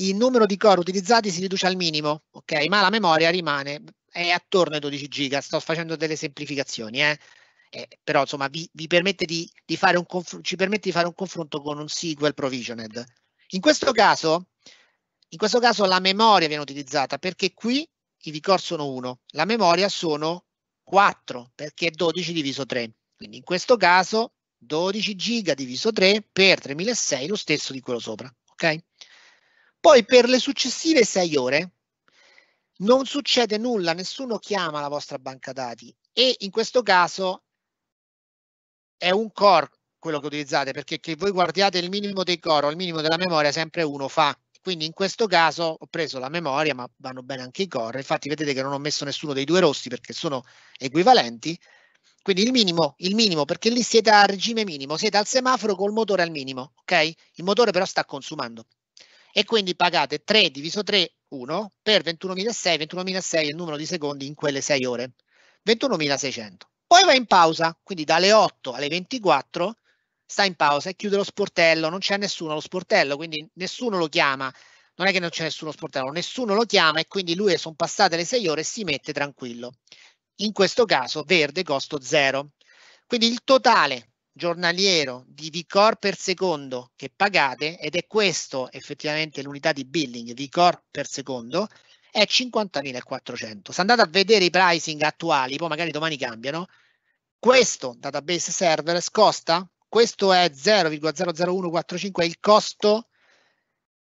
il numero di core utilizzati si riduce al minimo, ok? Ma la memoria rimane, è attorno ai 12 giga, sto facendo delle semplificazioni, eh? Eh, però insomma vi, vi permette di, di ci permette di fare un confronto con un SQL provisioned. In questo caso, in questo caso la memoria viene utilizzata perché qui i VCore sono 1, la memoria sono 4 perché è 12 diviso 3. Quindi in questo caso 12 giga diviso 3 per 3006 lo stesso di quello sopra. Ok? Poi per le successive sei ore non succede nulla, nessuno chiama la vostra banca dati e in questo caso è un core quello che utilizzate perché che voi guardiate il minimo dei core o il minimo della memoria sempre uno fa quindi in questo caso ho preso la memoria ma vanno bene anche i core infatti vedete che non ho messo nessuno dei due rossi perché sono equivalenti quindi il minimo, il minimo, perché lì siete a regime minimo, siete al semaforo col motore al minimo, ok? Il motore però sta consumando e quindi pagate 3 diviso 3, 1 per 21.600, 21.600 è il numero di secondi in quelle 6 ore, 21.600. Poi va in pausa, quindi dalle 8 alle 24 sta in pausa e chiude lo sportello, non c'è nessuno allo sportello, quindi nessuno lo chiama, non è che non c'è nessuno sportello, nessuno lo chiama e quindi lui sono passate le 6 ore e si mette tranquillo. In questo caso verde costo 0. Quindi il totale giornaliero di VCOR per secondo che pagate, ed è questo effettivamente l'unità di billing, VCOR per secondo, è 50.400. Se andate a vedere i pricing attuali, poi magari domani cambiano, questo database server scosta, questo è 0,00145, il costo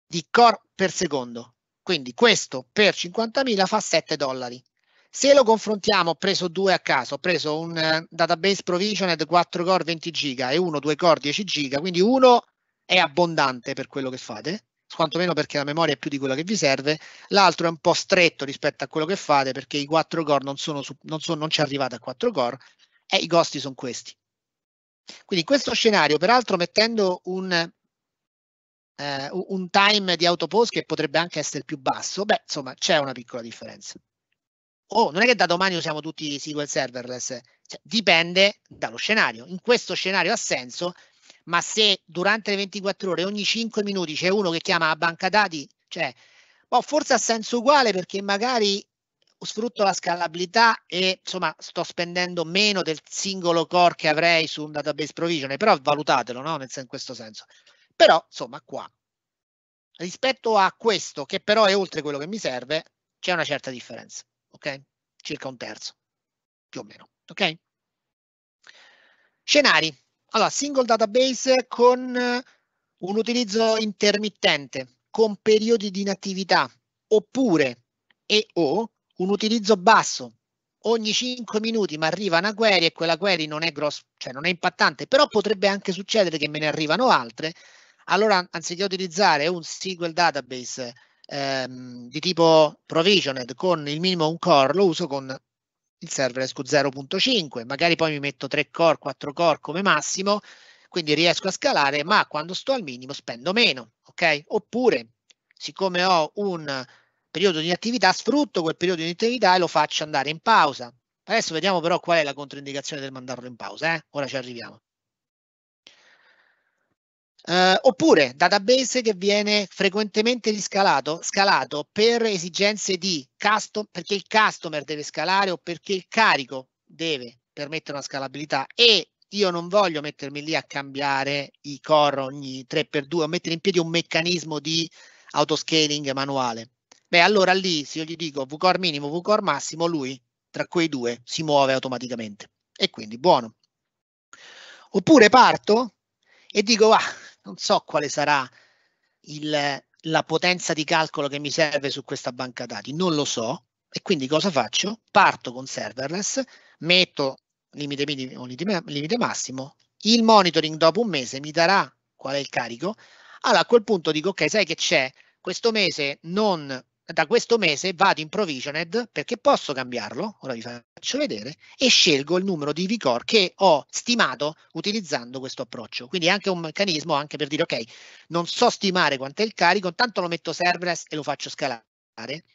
di core per secondo. Quindi questo per 50.000 fa 7 dollari. Se lo confrontiamo, ho preso due a caso, ho preso un eh, database provisioned 4 core 20 giga e uno 2 core 10 giga, quindi uno è abbondante per quello che fate, quantomeno perché la memoria è più di quella che vi serve, l'altro è un po' stretto rispetto a quello che fate perché i 4 core non, sono su, non, sono, non ci arrivate a 4 core e i costi sono questi. Quindi in questo scenario, peraltro mettendo un, uh, un time di autopost che potrebbe anche essere più basso, beh, insomma, c'è una piccola differenza oh, non è che da domani usiamo tutti SQL serverless, cioè, dipende dallo scenario. In questo scenario ha senso, ma se durante le 24 ore ogni 5 minuti c'è uno che chiama a banca dati, cioè, boh, forse ha senso uguale perché magari sfrutto la scalabilità e insomma sto spendendo meno del singolo core che avrei su un database provision, però valutatelo no? in questo senso. Però insomma qua, rispetto a questo che però è oltre quello che mi serve, c'è una certa differenza ok? Circa un terzo, più o meno, ok? Scenari. Allora, single database con eh, un utilizzo intermittente, con periodi di inattività, oppure e o un utilizzo basso. Ogni 5 minuti mi arriva una query e quella query non è grossa, cioè non è impattante, però potrebbe anche succedere che me ne arrivano altre. Allora, anziché utilizzare un SQL database ehm, di tipo provisioned con il minimo un core, lo uso con il serverless Q0.5, magari poi mi metto 3 core, 4 core come massimo, quindi riesco a scalare, ma quando sto al minimo spendo meno, ok? Oppure, siccome ho un periodo di attività, sfrutto quel periodo di attività e lo faccio andare in pausa. Adesso vediamo però qual è la controindicazione del mandarlo in pausa, eh? ora ci arriviamo. Eh, oppure database che viene frequentemente riscalato scalato per esigenze di custom, perché il customer deve scalare o perché il carico deve permettere una scalabilità e io non voglio mettermi lì a cambiare i core ogni 3x2 o mettere in piedi un meccanismo di autoscaling manuale. Beh, allora lì se io gli dico VCore minimo, VCore massimo, lui tra quei due si muove automaticamente e quindi buono. Oppure parto e dico, va, ah, non so quale sarà il, la potenza di calcolo che mi serve su questa banca dati, non lo so, e quindi cosa faccio? Parto con serverless, metto limite minimo, limite massimo, il monitoring dopo un mese mi darà qual è il carico, allora a quel punto dico ok, sai che c'è, questo mese non da questo mese vado in Provisioned perché posso cambiarlo, ora vi faccio vedere, e scelgo il numero di VCOR che ho stimato utilizzando questo approccio. Quindi è anche un meccanismo anche per dire, ok, non so stimare quanto è il carico, intanto lo metto serverless e lo faccio scalare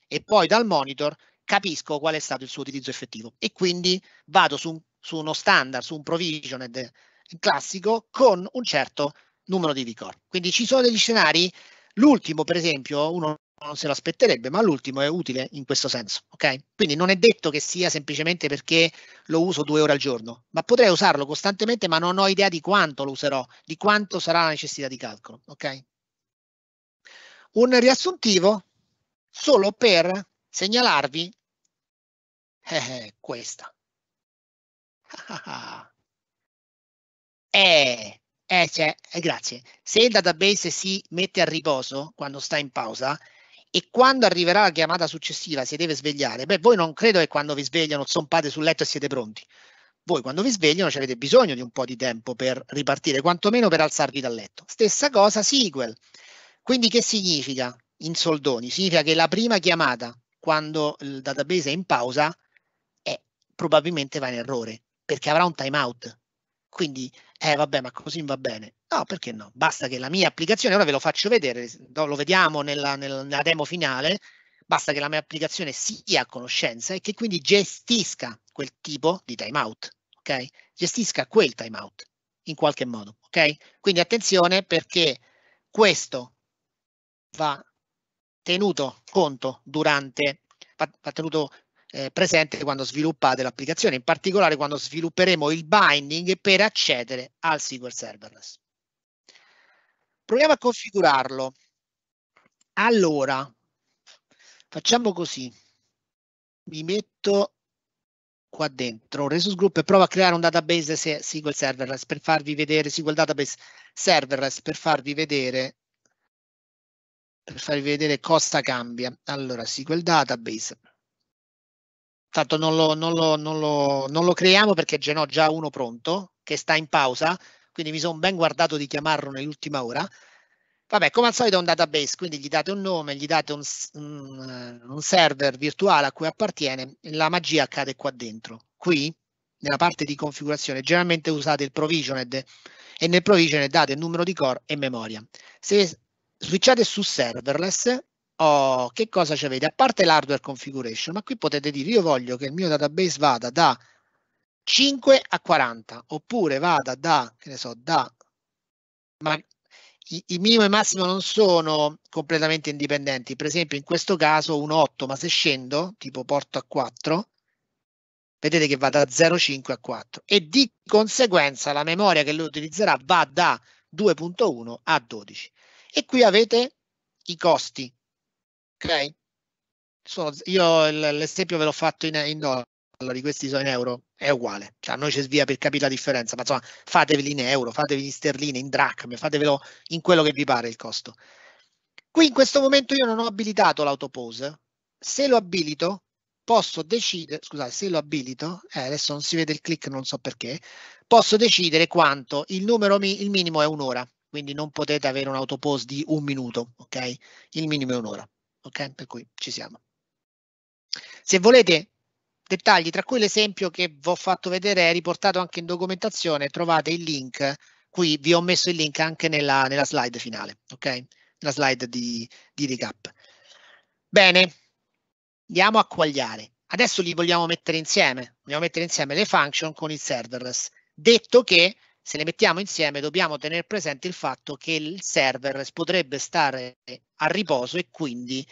e poi dal monitor capisco qual è stato il suo utilizzo effettivo e quindi vado su, su uno standard, su un Provisioned classico con un certo numero di VCOR. Quindi ci sono degli scenari L'ultimo, per esempio, uno non se l'aspetterebbe, ma l'ultimo è utile in questo senso, ok? Quindi non è detto che sia semplicemente perché lo uso due ore al giorno, ma potrei usarlo costantemente, ma non ho idea di quanto lo userò, di quanto sarà la necessità di calcolo, ok? Un riassuntivo solo per segnalarvi eh, eh questa. eh, eh, cioè, eh, grazie. Se il database si mette a riposo quando sta in pausa, e quando arriverà la chiamata successiva si deve svegliare, beh, voi non credo che quando vi svegliano zompate sul letto e siete pronti. Voi quando vi svegliano avete bisogno di un po' di tempo per ripartire, quantomeno per alzarvi dal letto. Stessa cosa sequel. Quindi che significa in soldoni? Significa che la prima chiamata, quando il database è in pausa, è, probabilmente va in errore, perché avrà un timeout. Quindi, eh vabbè, ma così va bene. No, perché no? Basta che la mia applicazione, ora ve lo faccio vedere, lo vediamo nella, nella demo finale, basta che la mia applicazione sia a conoscenza e che quindi gestisca quel tipo di timeout, ok? Gestisca quel timeout in qualche modo, ok? Quindi attenzione perché questo va tenuto conto durante, va, tenuto eh, presente quando sviluppate l'applicazione, in particolare quando svilupperemo il binding per accedere al SQL Serverless. Proviamo a configurarlo. Allora, facciamo così. Mi metto qua dentro Resus Group e provo a creare un database SQL Serverless per farvi vedere SQL Database Serverless per farvi vedere per farvi vedere cosa cambia. Allora, SQL Database Tanto non lo, non lo, non lo, non lo creiamo perché ce n'ho già uno pronto che sta in pausa, quindi mi sono ben guardato di chiamarlo nell'ultima ora. Vabbè, come al solito è un database, quindi gli date un nome, gli date un, un, server virtuale a cui appartiene, la magia accade qua dentro. Qui, nella parte di configurazione, generalmente usate il provisioned e nel provisioned date il numero di core e memoria. Se switchate su serverless, Oh, che cosa ci avete? A parte l'hardware configuration, ma qui potete dire io voglio che il mio database vada da 5 a 40, oppure vada da, che ne so, da... Ma i, i minimo e massimo non sono completamente indipendenti, per esempio in questo caso un 8, ma se scendo, tipo porto a 4, vedete che va da 0,5 a 4 e di conseguenza la memoria che lui utilizzerà va da 2.1 a 12. E qui avete i costi ok? Sono, io l'esempio ve l'ho fatto in, in dollari, questi sono in euro, è uguale, cioè a noi ci svia per capire la differenza, ma insomma fateveli in euro, fateveli in sterline, in dracme, fatevelo in quello che vi pare il costo. Qui in questo momento io non ho abilitato l'autopose, se lo abilito posso decidere, scusate, se lo abilito, eh, adesso non si vede il click, non so perché, posso decidere quanto, il numero, mi, il minimo è un'ora, quindi non potete avere un autopause di un minuto, ok? Il minimo è un'ora ok? Per cui ci siamo. Se volete dettagli, tra cui l'esempio che vi ho fatto vedere è riportato anche in documentazione, trovate il link, qui vi ho messo il link anche nella, nella slide finale, ok? La slide di, di recap. Bene, andiamo a quagliare. Adesso li vogliamo mettere insieme, vogliamo mettere insieme le function con il serverless, detto che se le mettiamo insieme dobbiamo tenere presente il fatto che il server potrebbe stare a riposo e quindi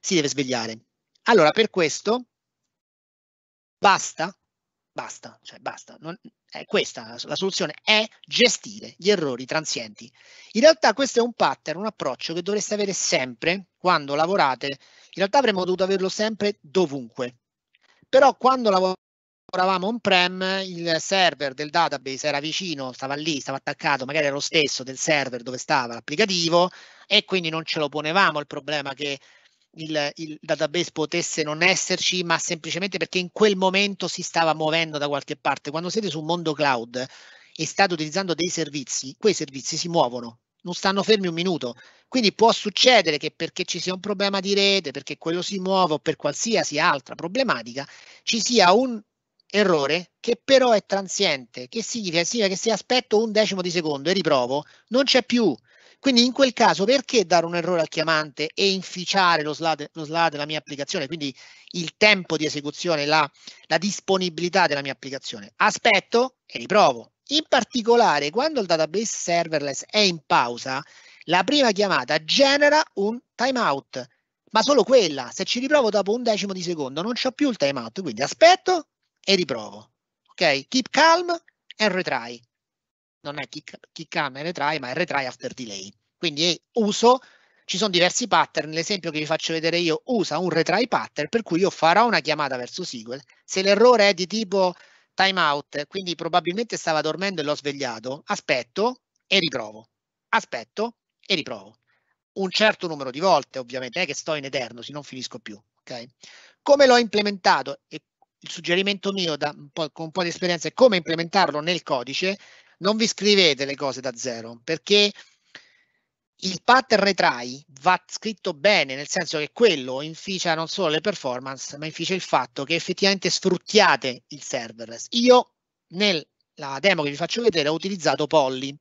si deve svegliare. Allora per questo basta, basta, cioè basta, non, è questa la soluzione è gestire gli errori transienti. In realtà questo è un pattern, un approccio che dovreste avere sempre quando lavorate, in realtà avremmo dovuto averlo sempre dovunque, però quando lavorate lavoravamo on-prem, il server del database era vicino, stava lì, stava attaccato, magari era lo stesso del server dove stava l'applicativo e quindi non ce lo ponevamo il problema che il, il, database potesse non esserci, ma semplicemente perché in quel momento si stava muovendo da qualche parte. Quando siete su un mondo cloud e state utilizzando dei servizi, quei servizi si muovono, non stanno fermi un minuto. Quindi può succedere che perché ci sia un problema di rete, perché quello si muove o per qualsiasi altra problematica, ci sia un errore che però è transiente. Che significa? Significa che se aspetto un decimo di secondo e riprovo, non c'è più. Quindi in quel caso perché dare un errore al chiamante e inficiare lo SLA, lo SLA della mia applicazione, quindi il tempo di esecuzione, la, la disponibilità della mia applicazione? Aspetto e riprovo. In particolare, quando il database serverless è in pausa, la prima chiamata genera un timeout, ma solo quella. Se ci riprovo dopo un decimo di secondo non ho più il timeout, quindi aspetto e riprovo. Ok? Keep calm and retry. Non è keep, keep calm and retry, ma è retry after delay. Quindi uso, ci sono diversi pattern, l'esempio che vi faccio vedere io usa un retry pattern per cui io farò una chiamata verso SQL. Se l'errore è di tipo timeout, quindi probabilmente stava dormendo e l'ho svegliato, aspetto e riprovo. Aspetto e riprovo. Un certo numero di volte, ovviamente, è eh, che sto in eterno, se non finisco più. Okay? Come l'ho implementato? E il suggerimento mio da, un con un po' di esperienza è come implementarlo nel codice, non vi scrivete le cose da zero, perché il pattern retry va scritto bene, nel senso che quello inficia non solo le performance, ma inficia il fatto che effettivamente sfruttiate il serverless. Io nella demo che vi faccio vedere ho utilizzato Polly.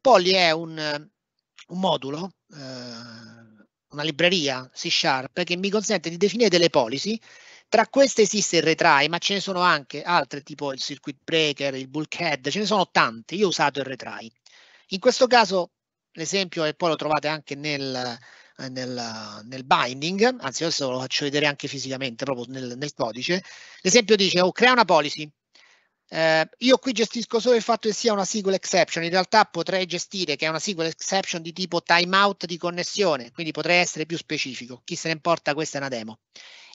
Polly è un, un modulo, eh, una libreria C Sharp, che mi consente di definire delle policy tra queste esiste il retry, ma ce ne sono anche altre, tipo il circuit breaker, il bulkhead, ce ne sono tante. Io ho usato il retry. In questo caso l'esempio, e poi lo trovate anche nel, eh, nel, nel, binding, anzi adesso lo faccio vedere anche fisicamente, proprio nel, nel codice. L'esempio dice, oh, crea una policy. Eh, io qui gestisco solo il fatto che sia una SQL exception, in realtà potrei gestire che è una SQL exception di tipo timeout di connessione, quindi potrei essere più specifico, chi se ne importa, questa è una demo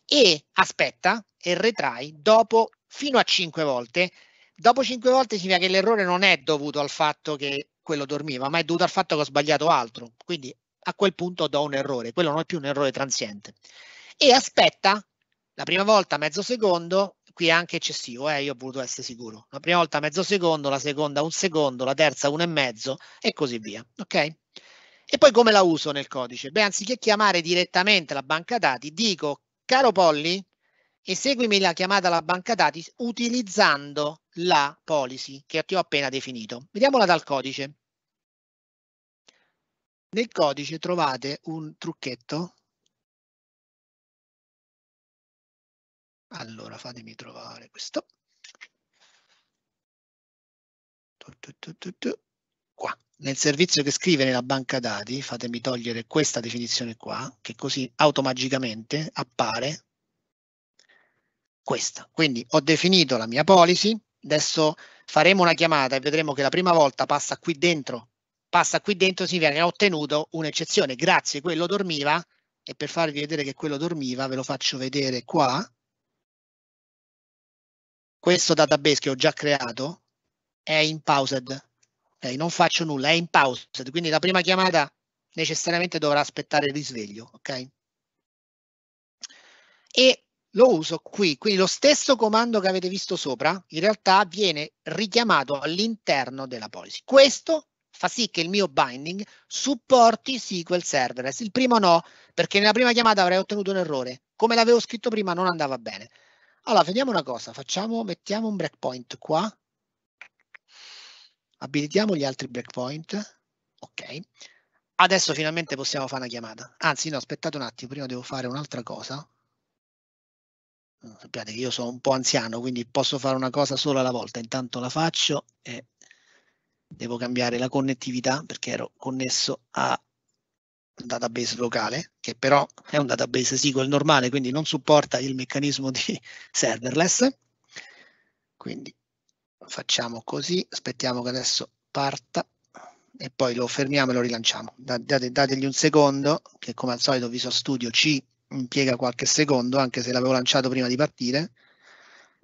e aspetta e retrai dopo fino a 5 volte. Dopo 5 volte significa che l'errore non è dovuto al fatto che quello dormiva, ma è dovuto al fatto che ho sbagliato altro. Quindi a quel punto do un errore, quello non è più un errore transiente. E aspetta la prima volta mezzo secondo, qui è anche eccessivo, eh, io ho voluto essere sicuro. La prima volta mezzo secondo, la seconda un secondo, la terza uno e mezzo e così via. Ok? E poi come la uso nel codice? Beh, anziché chiamare direttamente la banca dati, dico Caro Polly, eseguimi la chiamata alla banca dati utilizzando la policy che ti ho appena definito. Vediamola dal codice. Nel codice trovate un trucchetto. Allora, fatemi trovare questo. Tu, tu, tu, qua. Nel servizio che scrive nella banca dati, fatemi togliere questa definizione qua, che così automaticamente appare questa. Quindi ho definito la mia policy, adesso faremo una chiamata e vedremo che la prima volta passa qui dentro. Passa qui dentro significa che ho ottenuto un'eccezione, grazie quello dormiva, e per farvi vedere che quello dormiva ve lo faccio vedere qua questo database che ho già creato è in paused ok? Non faccio nulla, è in pausa, quindi la prima chiamata necessariamente dovrà aspettare il risveglio, ok? E lo uso qui, quindi lo stesso comando che avete visto sopra, in realtà viene richiamato all'interno della policy. Questo fa sì che il mio binding supporti SQL Serverless. Il primo no, perché nella prima chiamata avrei ottenuto un errore. Come l'avevo scritto prima non andava bene. Allora, vediamo una cosa, facciamo, mettiamo un breakpoint qua Abilitiamo gli altri breakpoint. Ok. Adesso finalmente possiamo fare una chiamata. Anzi, no, aspettate un attimo, prima devo fare un'altra cosa. Mm, sappiate che io sono un po' anziano, quindi posso fare una cosa solo alla volta. Intanto la faccio e devo cambiare la connettività perché ero connesso a un database locale, che però è un database SQL normale, quindi non supporta il meccanismo di serverless. Quindi facciamo così, aspettiamo che adesso parta e poi lo fermiamo e lo rilanciamo. Date, dategli un secondo, che come al solito Visual Studio ci impiega qualche secondo, anche se l'avevo lanciato prima di partire,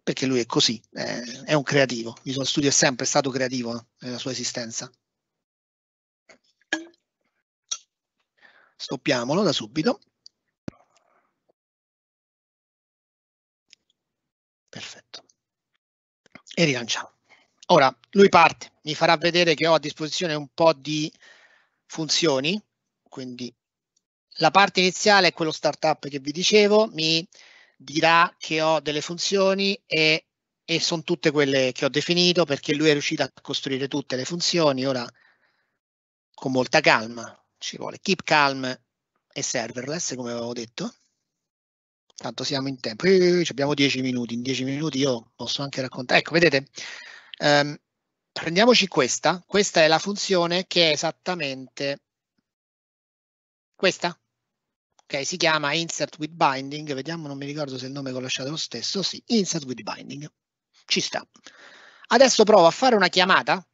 perché lui è così, è, è un creativo. Visual Studio è sempre stato creativo nella sua esistenza. Stoppiamolo da subito. Perfetto e rilanciamo. Ora, lui parte, mi farà vedere che ho a disposizione un po' di funzioni, quindi la parte iniziale è quello startup che vi dicevo, mi dirà che ho delle funzioni e, e sono tutte quelle che ho definito perché lui è riuscito a costruire tutte le funzioni, ora con molta calma, ci vuole keep calm e serverless come avevo detto tanto siamo in tempo, eh, abbiamo dieci minuti, in dieci minuti io posso anche raccontare. Ecco, vedete, ehm, prendiamoci questa, questa è la funzione che è esattamente questa, ok, si chiama insert with binding, vediamo, non mi ricordo se il nome che ho lasciato lo stesso, sì, insert with binding, ci sta. Adesso provo a fare una chiamata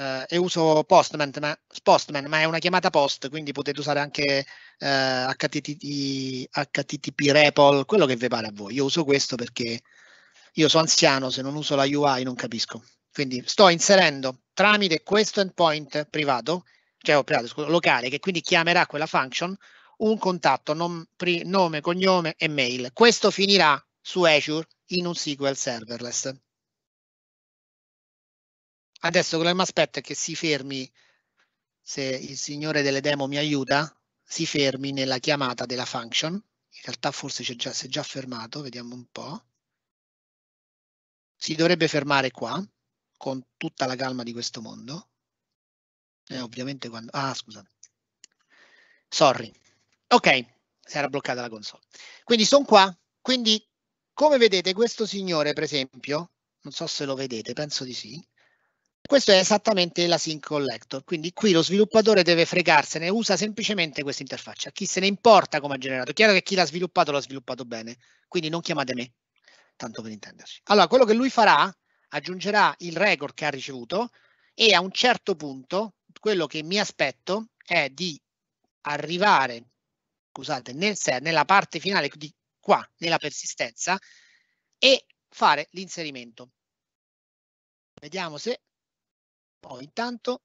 Uh, e uso Postman ma, Postman ma, è una chiamata post, quindi potete usare anche uh, eh, HTTP, HTTP REPL, quello che vi pare a voi. Io uso questo perché io sono anziano, se non uso la UI non capisco. Quindi sto inserendo tramite questo endpoint privato, cioè privato, scusa, locale, che quindi chiamerà quella function, un contatto, non, pri, nome, cognome e mail. Questo finirà su Azure in un SQL serverless. Adesso quello che mi aspetto è che si fermi, se il signore delle demo mi aiuta, si fermi nella chiamata della function. In realtà forse c'è già, si è già fermato, vediamo un po'. Si dovrebbe fermare qua, con tutta la calma di questo mondo. E eh, ovviamente quando... Ah, scusate. Sorry. Ok, si era bloccata la console. Quindi sono qua. Quindi, come vedete, questo signore, per esempio, non so se lo vedete, penso di sì, questo è esattamente la sync collector, quindi qui lo sviluppatore deve fregarsene, usa semplicemente questa interfaccia. Chi se ne importa come ha generato? Chiaro che chi l'ha sviluppato l'ha sviluppato bene, quindi non chiamate me, tanto per intenderci. Allora, quello che lui farà, aggiungerà il record che ha ricevuto e a un certo punto quello che mi aspetto è di arrivare, scusate, nel nella parte finale di qua, nella persistenza, e fare l'inserimento. Vediamo se poi intanto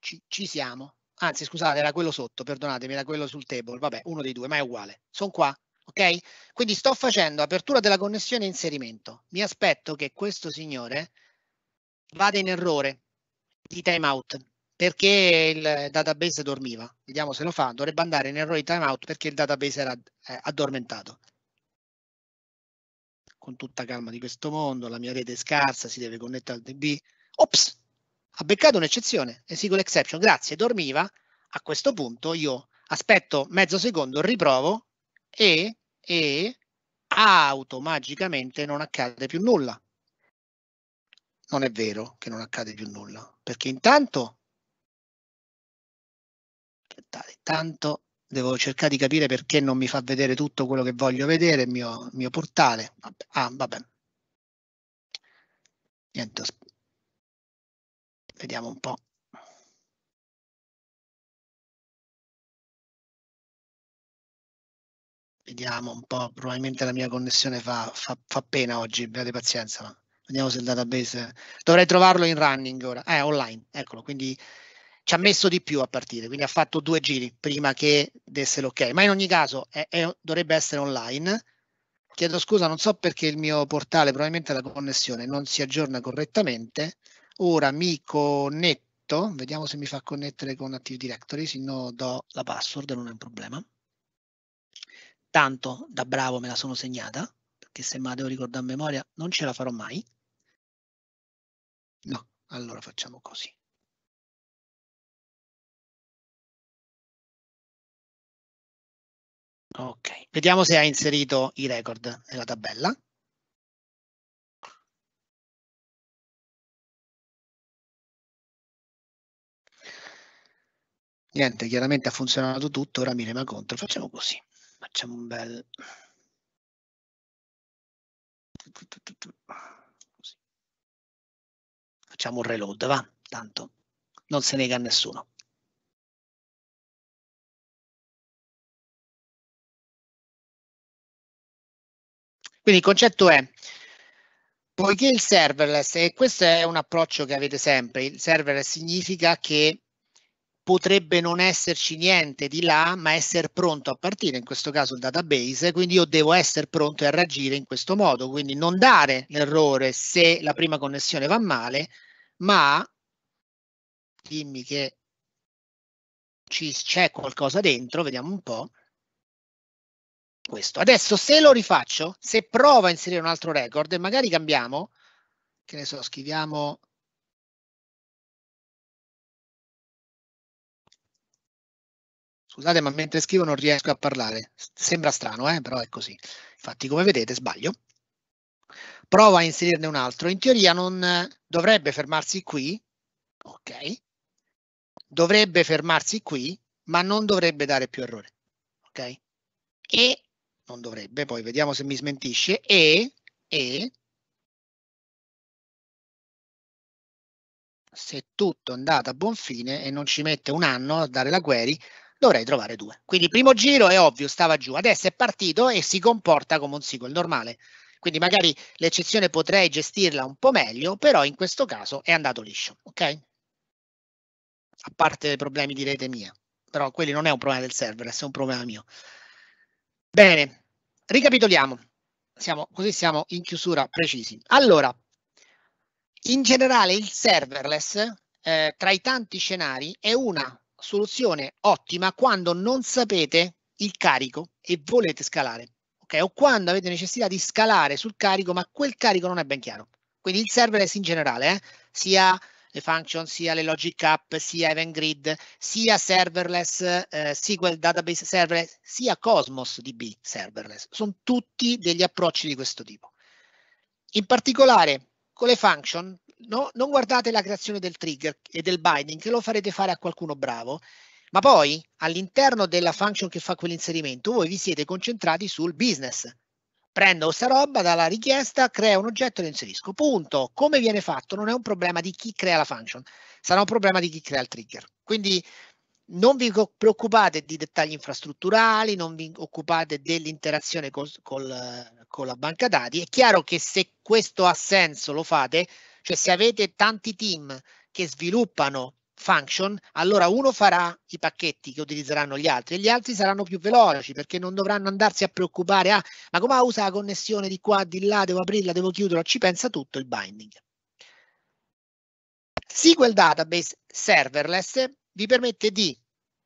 ci, ci siamo. Anzi, scusate, era quello sotto, perdonatemi, era quello sul table. Vabbè, uno dei due, ma è uguale. Sono qua, ok? Quindi sto facendo apertura della connessione e inserimento. Mi aspetto che questo signore vada in errore di timeout perché il database dormiva. Vediamo se lo fa. Dovrebbe andare in errore di timeout perché il database era eh, addormentato. Con tutta calma di questo mondo, la mia rete è scarsa, si deve connettere al DB. Ops, ha beccato un'eccezione, esigo l'exception, grazie, dormiva. A questo punto io aspetto mezzo secondo, riprovo e, e automaticamente non accade più nulla. Non è vero che non accade più nulla, perché intanto aspettate, intanto devo cercare di capire perché non mi fa vedere tutto quello che voglio vedere, il mio, mio portale. Vabbè, ah, vabbè. Niente, aspetta Vediamo un po'. Vediamo un po', probabilmente la mia connessione fa, fa, fa pena oggi, abbiate pazienza, ma vediamo se il database... Dovrei trovarlo in running ora, eh, online, eccolo, quindi ci ha messo di più a partire, quindi ha fatto due giri prima che desse l'ok, ma in ogni caso è, è, dovrebbe essere online. Chiedo scusa, non so perché il mio portale, probabilmente la connessione non si aggiorna correttamente. Ora mi connetto, vediamo se mi fa connettere con Active Directory, se no do la password, non è un problema. Tanto da bravo me la sono segnata, perché se me la devo ricordare a memoria non ce la farò mai. No, allora facciamo così. Ok, vediamo se ha inserito i record nella tabella. Niente, chiaramente ha funzionato tutto, ora mi rema contro, facciamo così, facciamo un bel... Così. Facciamo un reload, va, tanto non se nega a nessuno. Quindi il concetto è, poiché il serverless, e questo è un approccio che avete sempre, il serverless significa che potrebbe non esserci niente di là, ma essere pronto a partire, in questo caso il database, quindi io devo essere pronto a reagire in questo modo, quindi non dare l'errore se la prima connessione va male, ma dimmi che c'è qualcosa dentro, vediamo un po'. Questo. Adesso se lo rifaccio, se provo a inserire un altro record e magari cambiamo, che ne so, scriviamo Scusate, ma mentre scrivo non riesco a parlare. Sembra strano, eh? però è così. Infatti, come vedete, sbaglio. Prova a inserirne un altro. In teoria non dovrebbe fermarsi qui. Ok. Dovrebbe fermarsi qui, ma non dovrebbe dare più errore. Ok? E non dovrebbe, poi vediamo se mi smentisce. E, e se tutto è andato a buon fine e non ci mette un anno a dare la query, dovrei trovare due. Quindi primo esatto. giro è ovvio, stava giù, adesso è partito e si comporta come un SQL normale. Quindi magari l'eccezione potrei gestirla un po' meglio, però in questo caso è andato liscio, ok? A parte problemi di rete mia, però quelli non è un problema del server, è un problema mio. Bene, ricapitoliamo, siamo, così siamo in chiusura precisi. Allora, in generale il serverless eh, tra i tanti scenari è una soluzione ottima quando non sapete il carico e volete scalare, ok? O quando avete necessità di scalare sul carico, ma quel carico non è ben chiaro. Quindi il serverless in generale, eh, sia le function, sia le logic app, sia event grid, sia serverless, eh, SQL database serverless, sia Cosmos DB serverless. Sono tutti degli approcci di questo tipo. In particolare, con le function no, non guardate la creazione del trigger e del binding, che lo farete fare a qualcuno bravo, ma poi all'interno della function che fa quell'inserimento voi vi siete concentrati sul business. Prendo questa roba dalla richiesta, creo un oggetto e lo inserisco. Punto. Come viene fatto non è un problema di chi crea la function, sarà un problema di chi crea il trigger. Quindi non vi preoccupate di dettagli infrastrutturali, non vi occupate dell'interazione con la banca dati. È chiaro che se questo ha senso lo fate, cioè se avete tanti team che sviluppano function, allora uno farà i pacchetti che utilizzeranno gli altri e gli altri saranno più veloci perché non dovranno andarsi a preoccupare, ah, ma come usa la connessione di qua, di là, devo aprirla, devo chiuderla, ci pensa tutto il binding. SQL Database Serverless vi permette di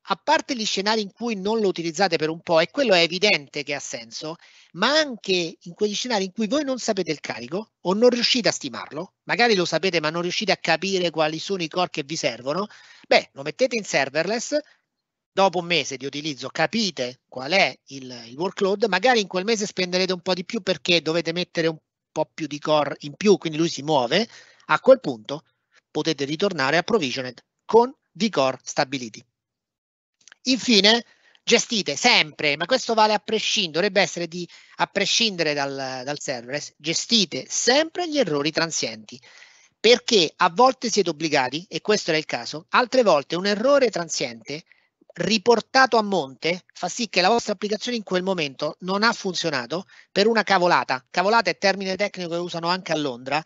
a parte gli scenari in cui non lo utilizzate per un po', e quello è evidente che ha senso, ma anche in quegli scenari in cui voi non sapete il carico o non riuscite a stimarlo, magari lo sapete ma non riuscite a capire quali sono i core che vi servono, beh, lo mettete in serverless, dopo un mese di utilizzo capite qual è il, il, workload, magari in quel mese spenderete un po' di più perché dovete mettere un po' più di core in più, quindi lui si muove, a quel punto potete ritornare a provisioned con di core stabiliti. Infine, gestite sempre, ma questo vale a prescindere, dovrebbe essere di, a prescindere dal, dal server, eh, gestite sempre gli errori transienti, perché a volte siete obbligati, e questo era il caso, altre volte un errore transiente riportato a monte fa sì che la vostra applicazione in quel momento non ha funzionato per una cavolata. Cavolata è termine tecnico che usano anche a Londra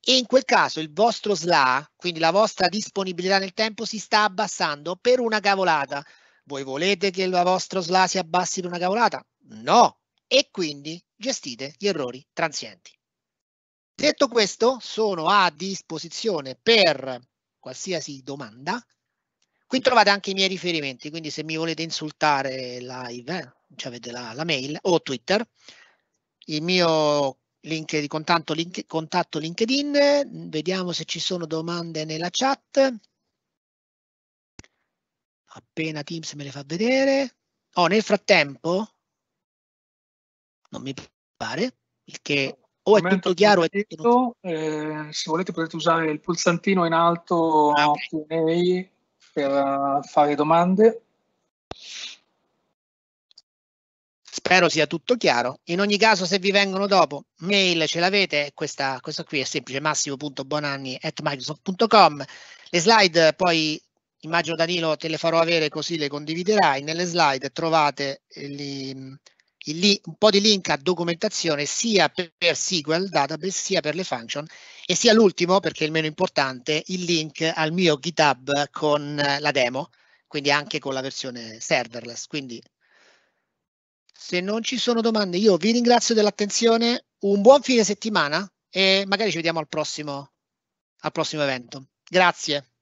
e in quel caso il vostro SLA, quindi la vostra disponibilità nel tempo, si sta abbassando per una cavolata. Voi volete che la vostra SLA si abbassi per una cavolata? No! E quindi gestite gli errori transienti. Detto questo, sono a disposizione per qualsiasi domanda. Qui trovate anche i miei riferimenti, quindi se mi volete insultare live, eh, cioè avete la, la, mail o Twitter, il mio link di contatto, link, contatto LinkedIn, vediamo se ci sono domande nella chat appena Teams me le fa vedere. Oh, nel frattempo, non mi pare, il che o è tutto chiaro. È tutto... Eh, se volete potete usare il pulsantino in alto ah, okay. per eh, fare domande. Spero sia tutto chiaro. In ogni caso, se vi vengono dopo, mail ce l'avete, questa, questa qui è semplice, massimo.bonanni.microsoft.com. Le slide poi immagino Danilo te le farò avere così le condividerai, nelle slide trovate gli, eh, link, un po' di link a documentazione sia per SQL database sia per le function e sia l'ultimo perché è il meno importante il link al mio GitHub con eh, la demo quindi anche con la versione serverless quindi se non ci sono domande io vi ringrazio dell'attenzione un buon fine settimana e magari ci vediamo al prossimo, al prossimo evento grazie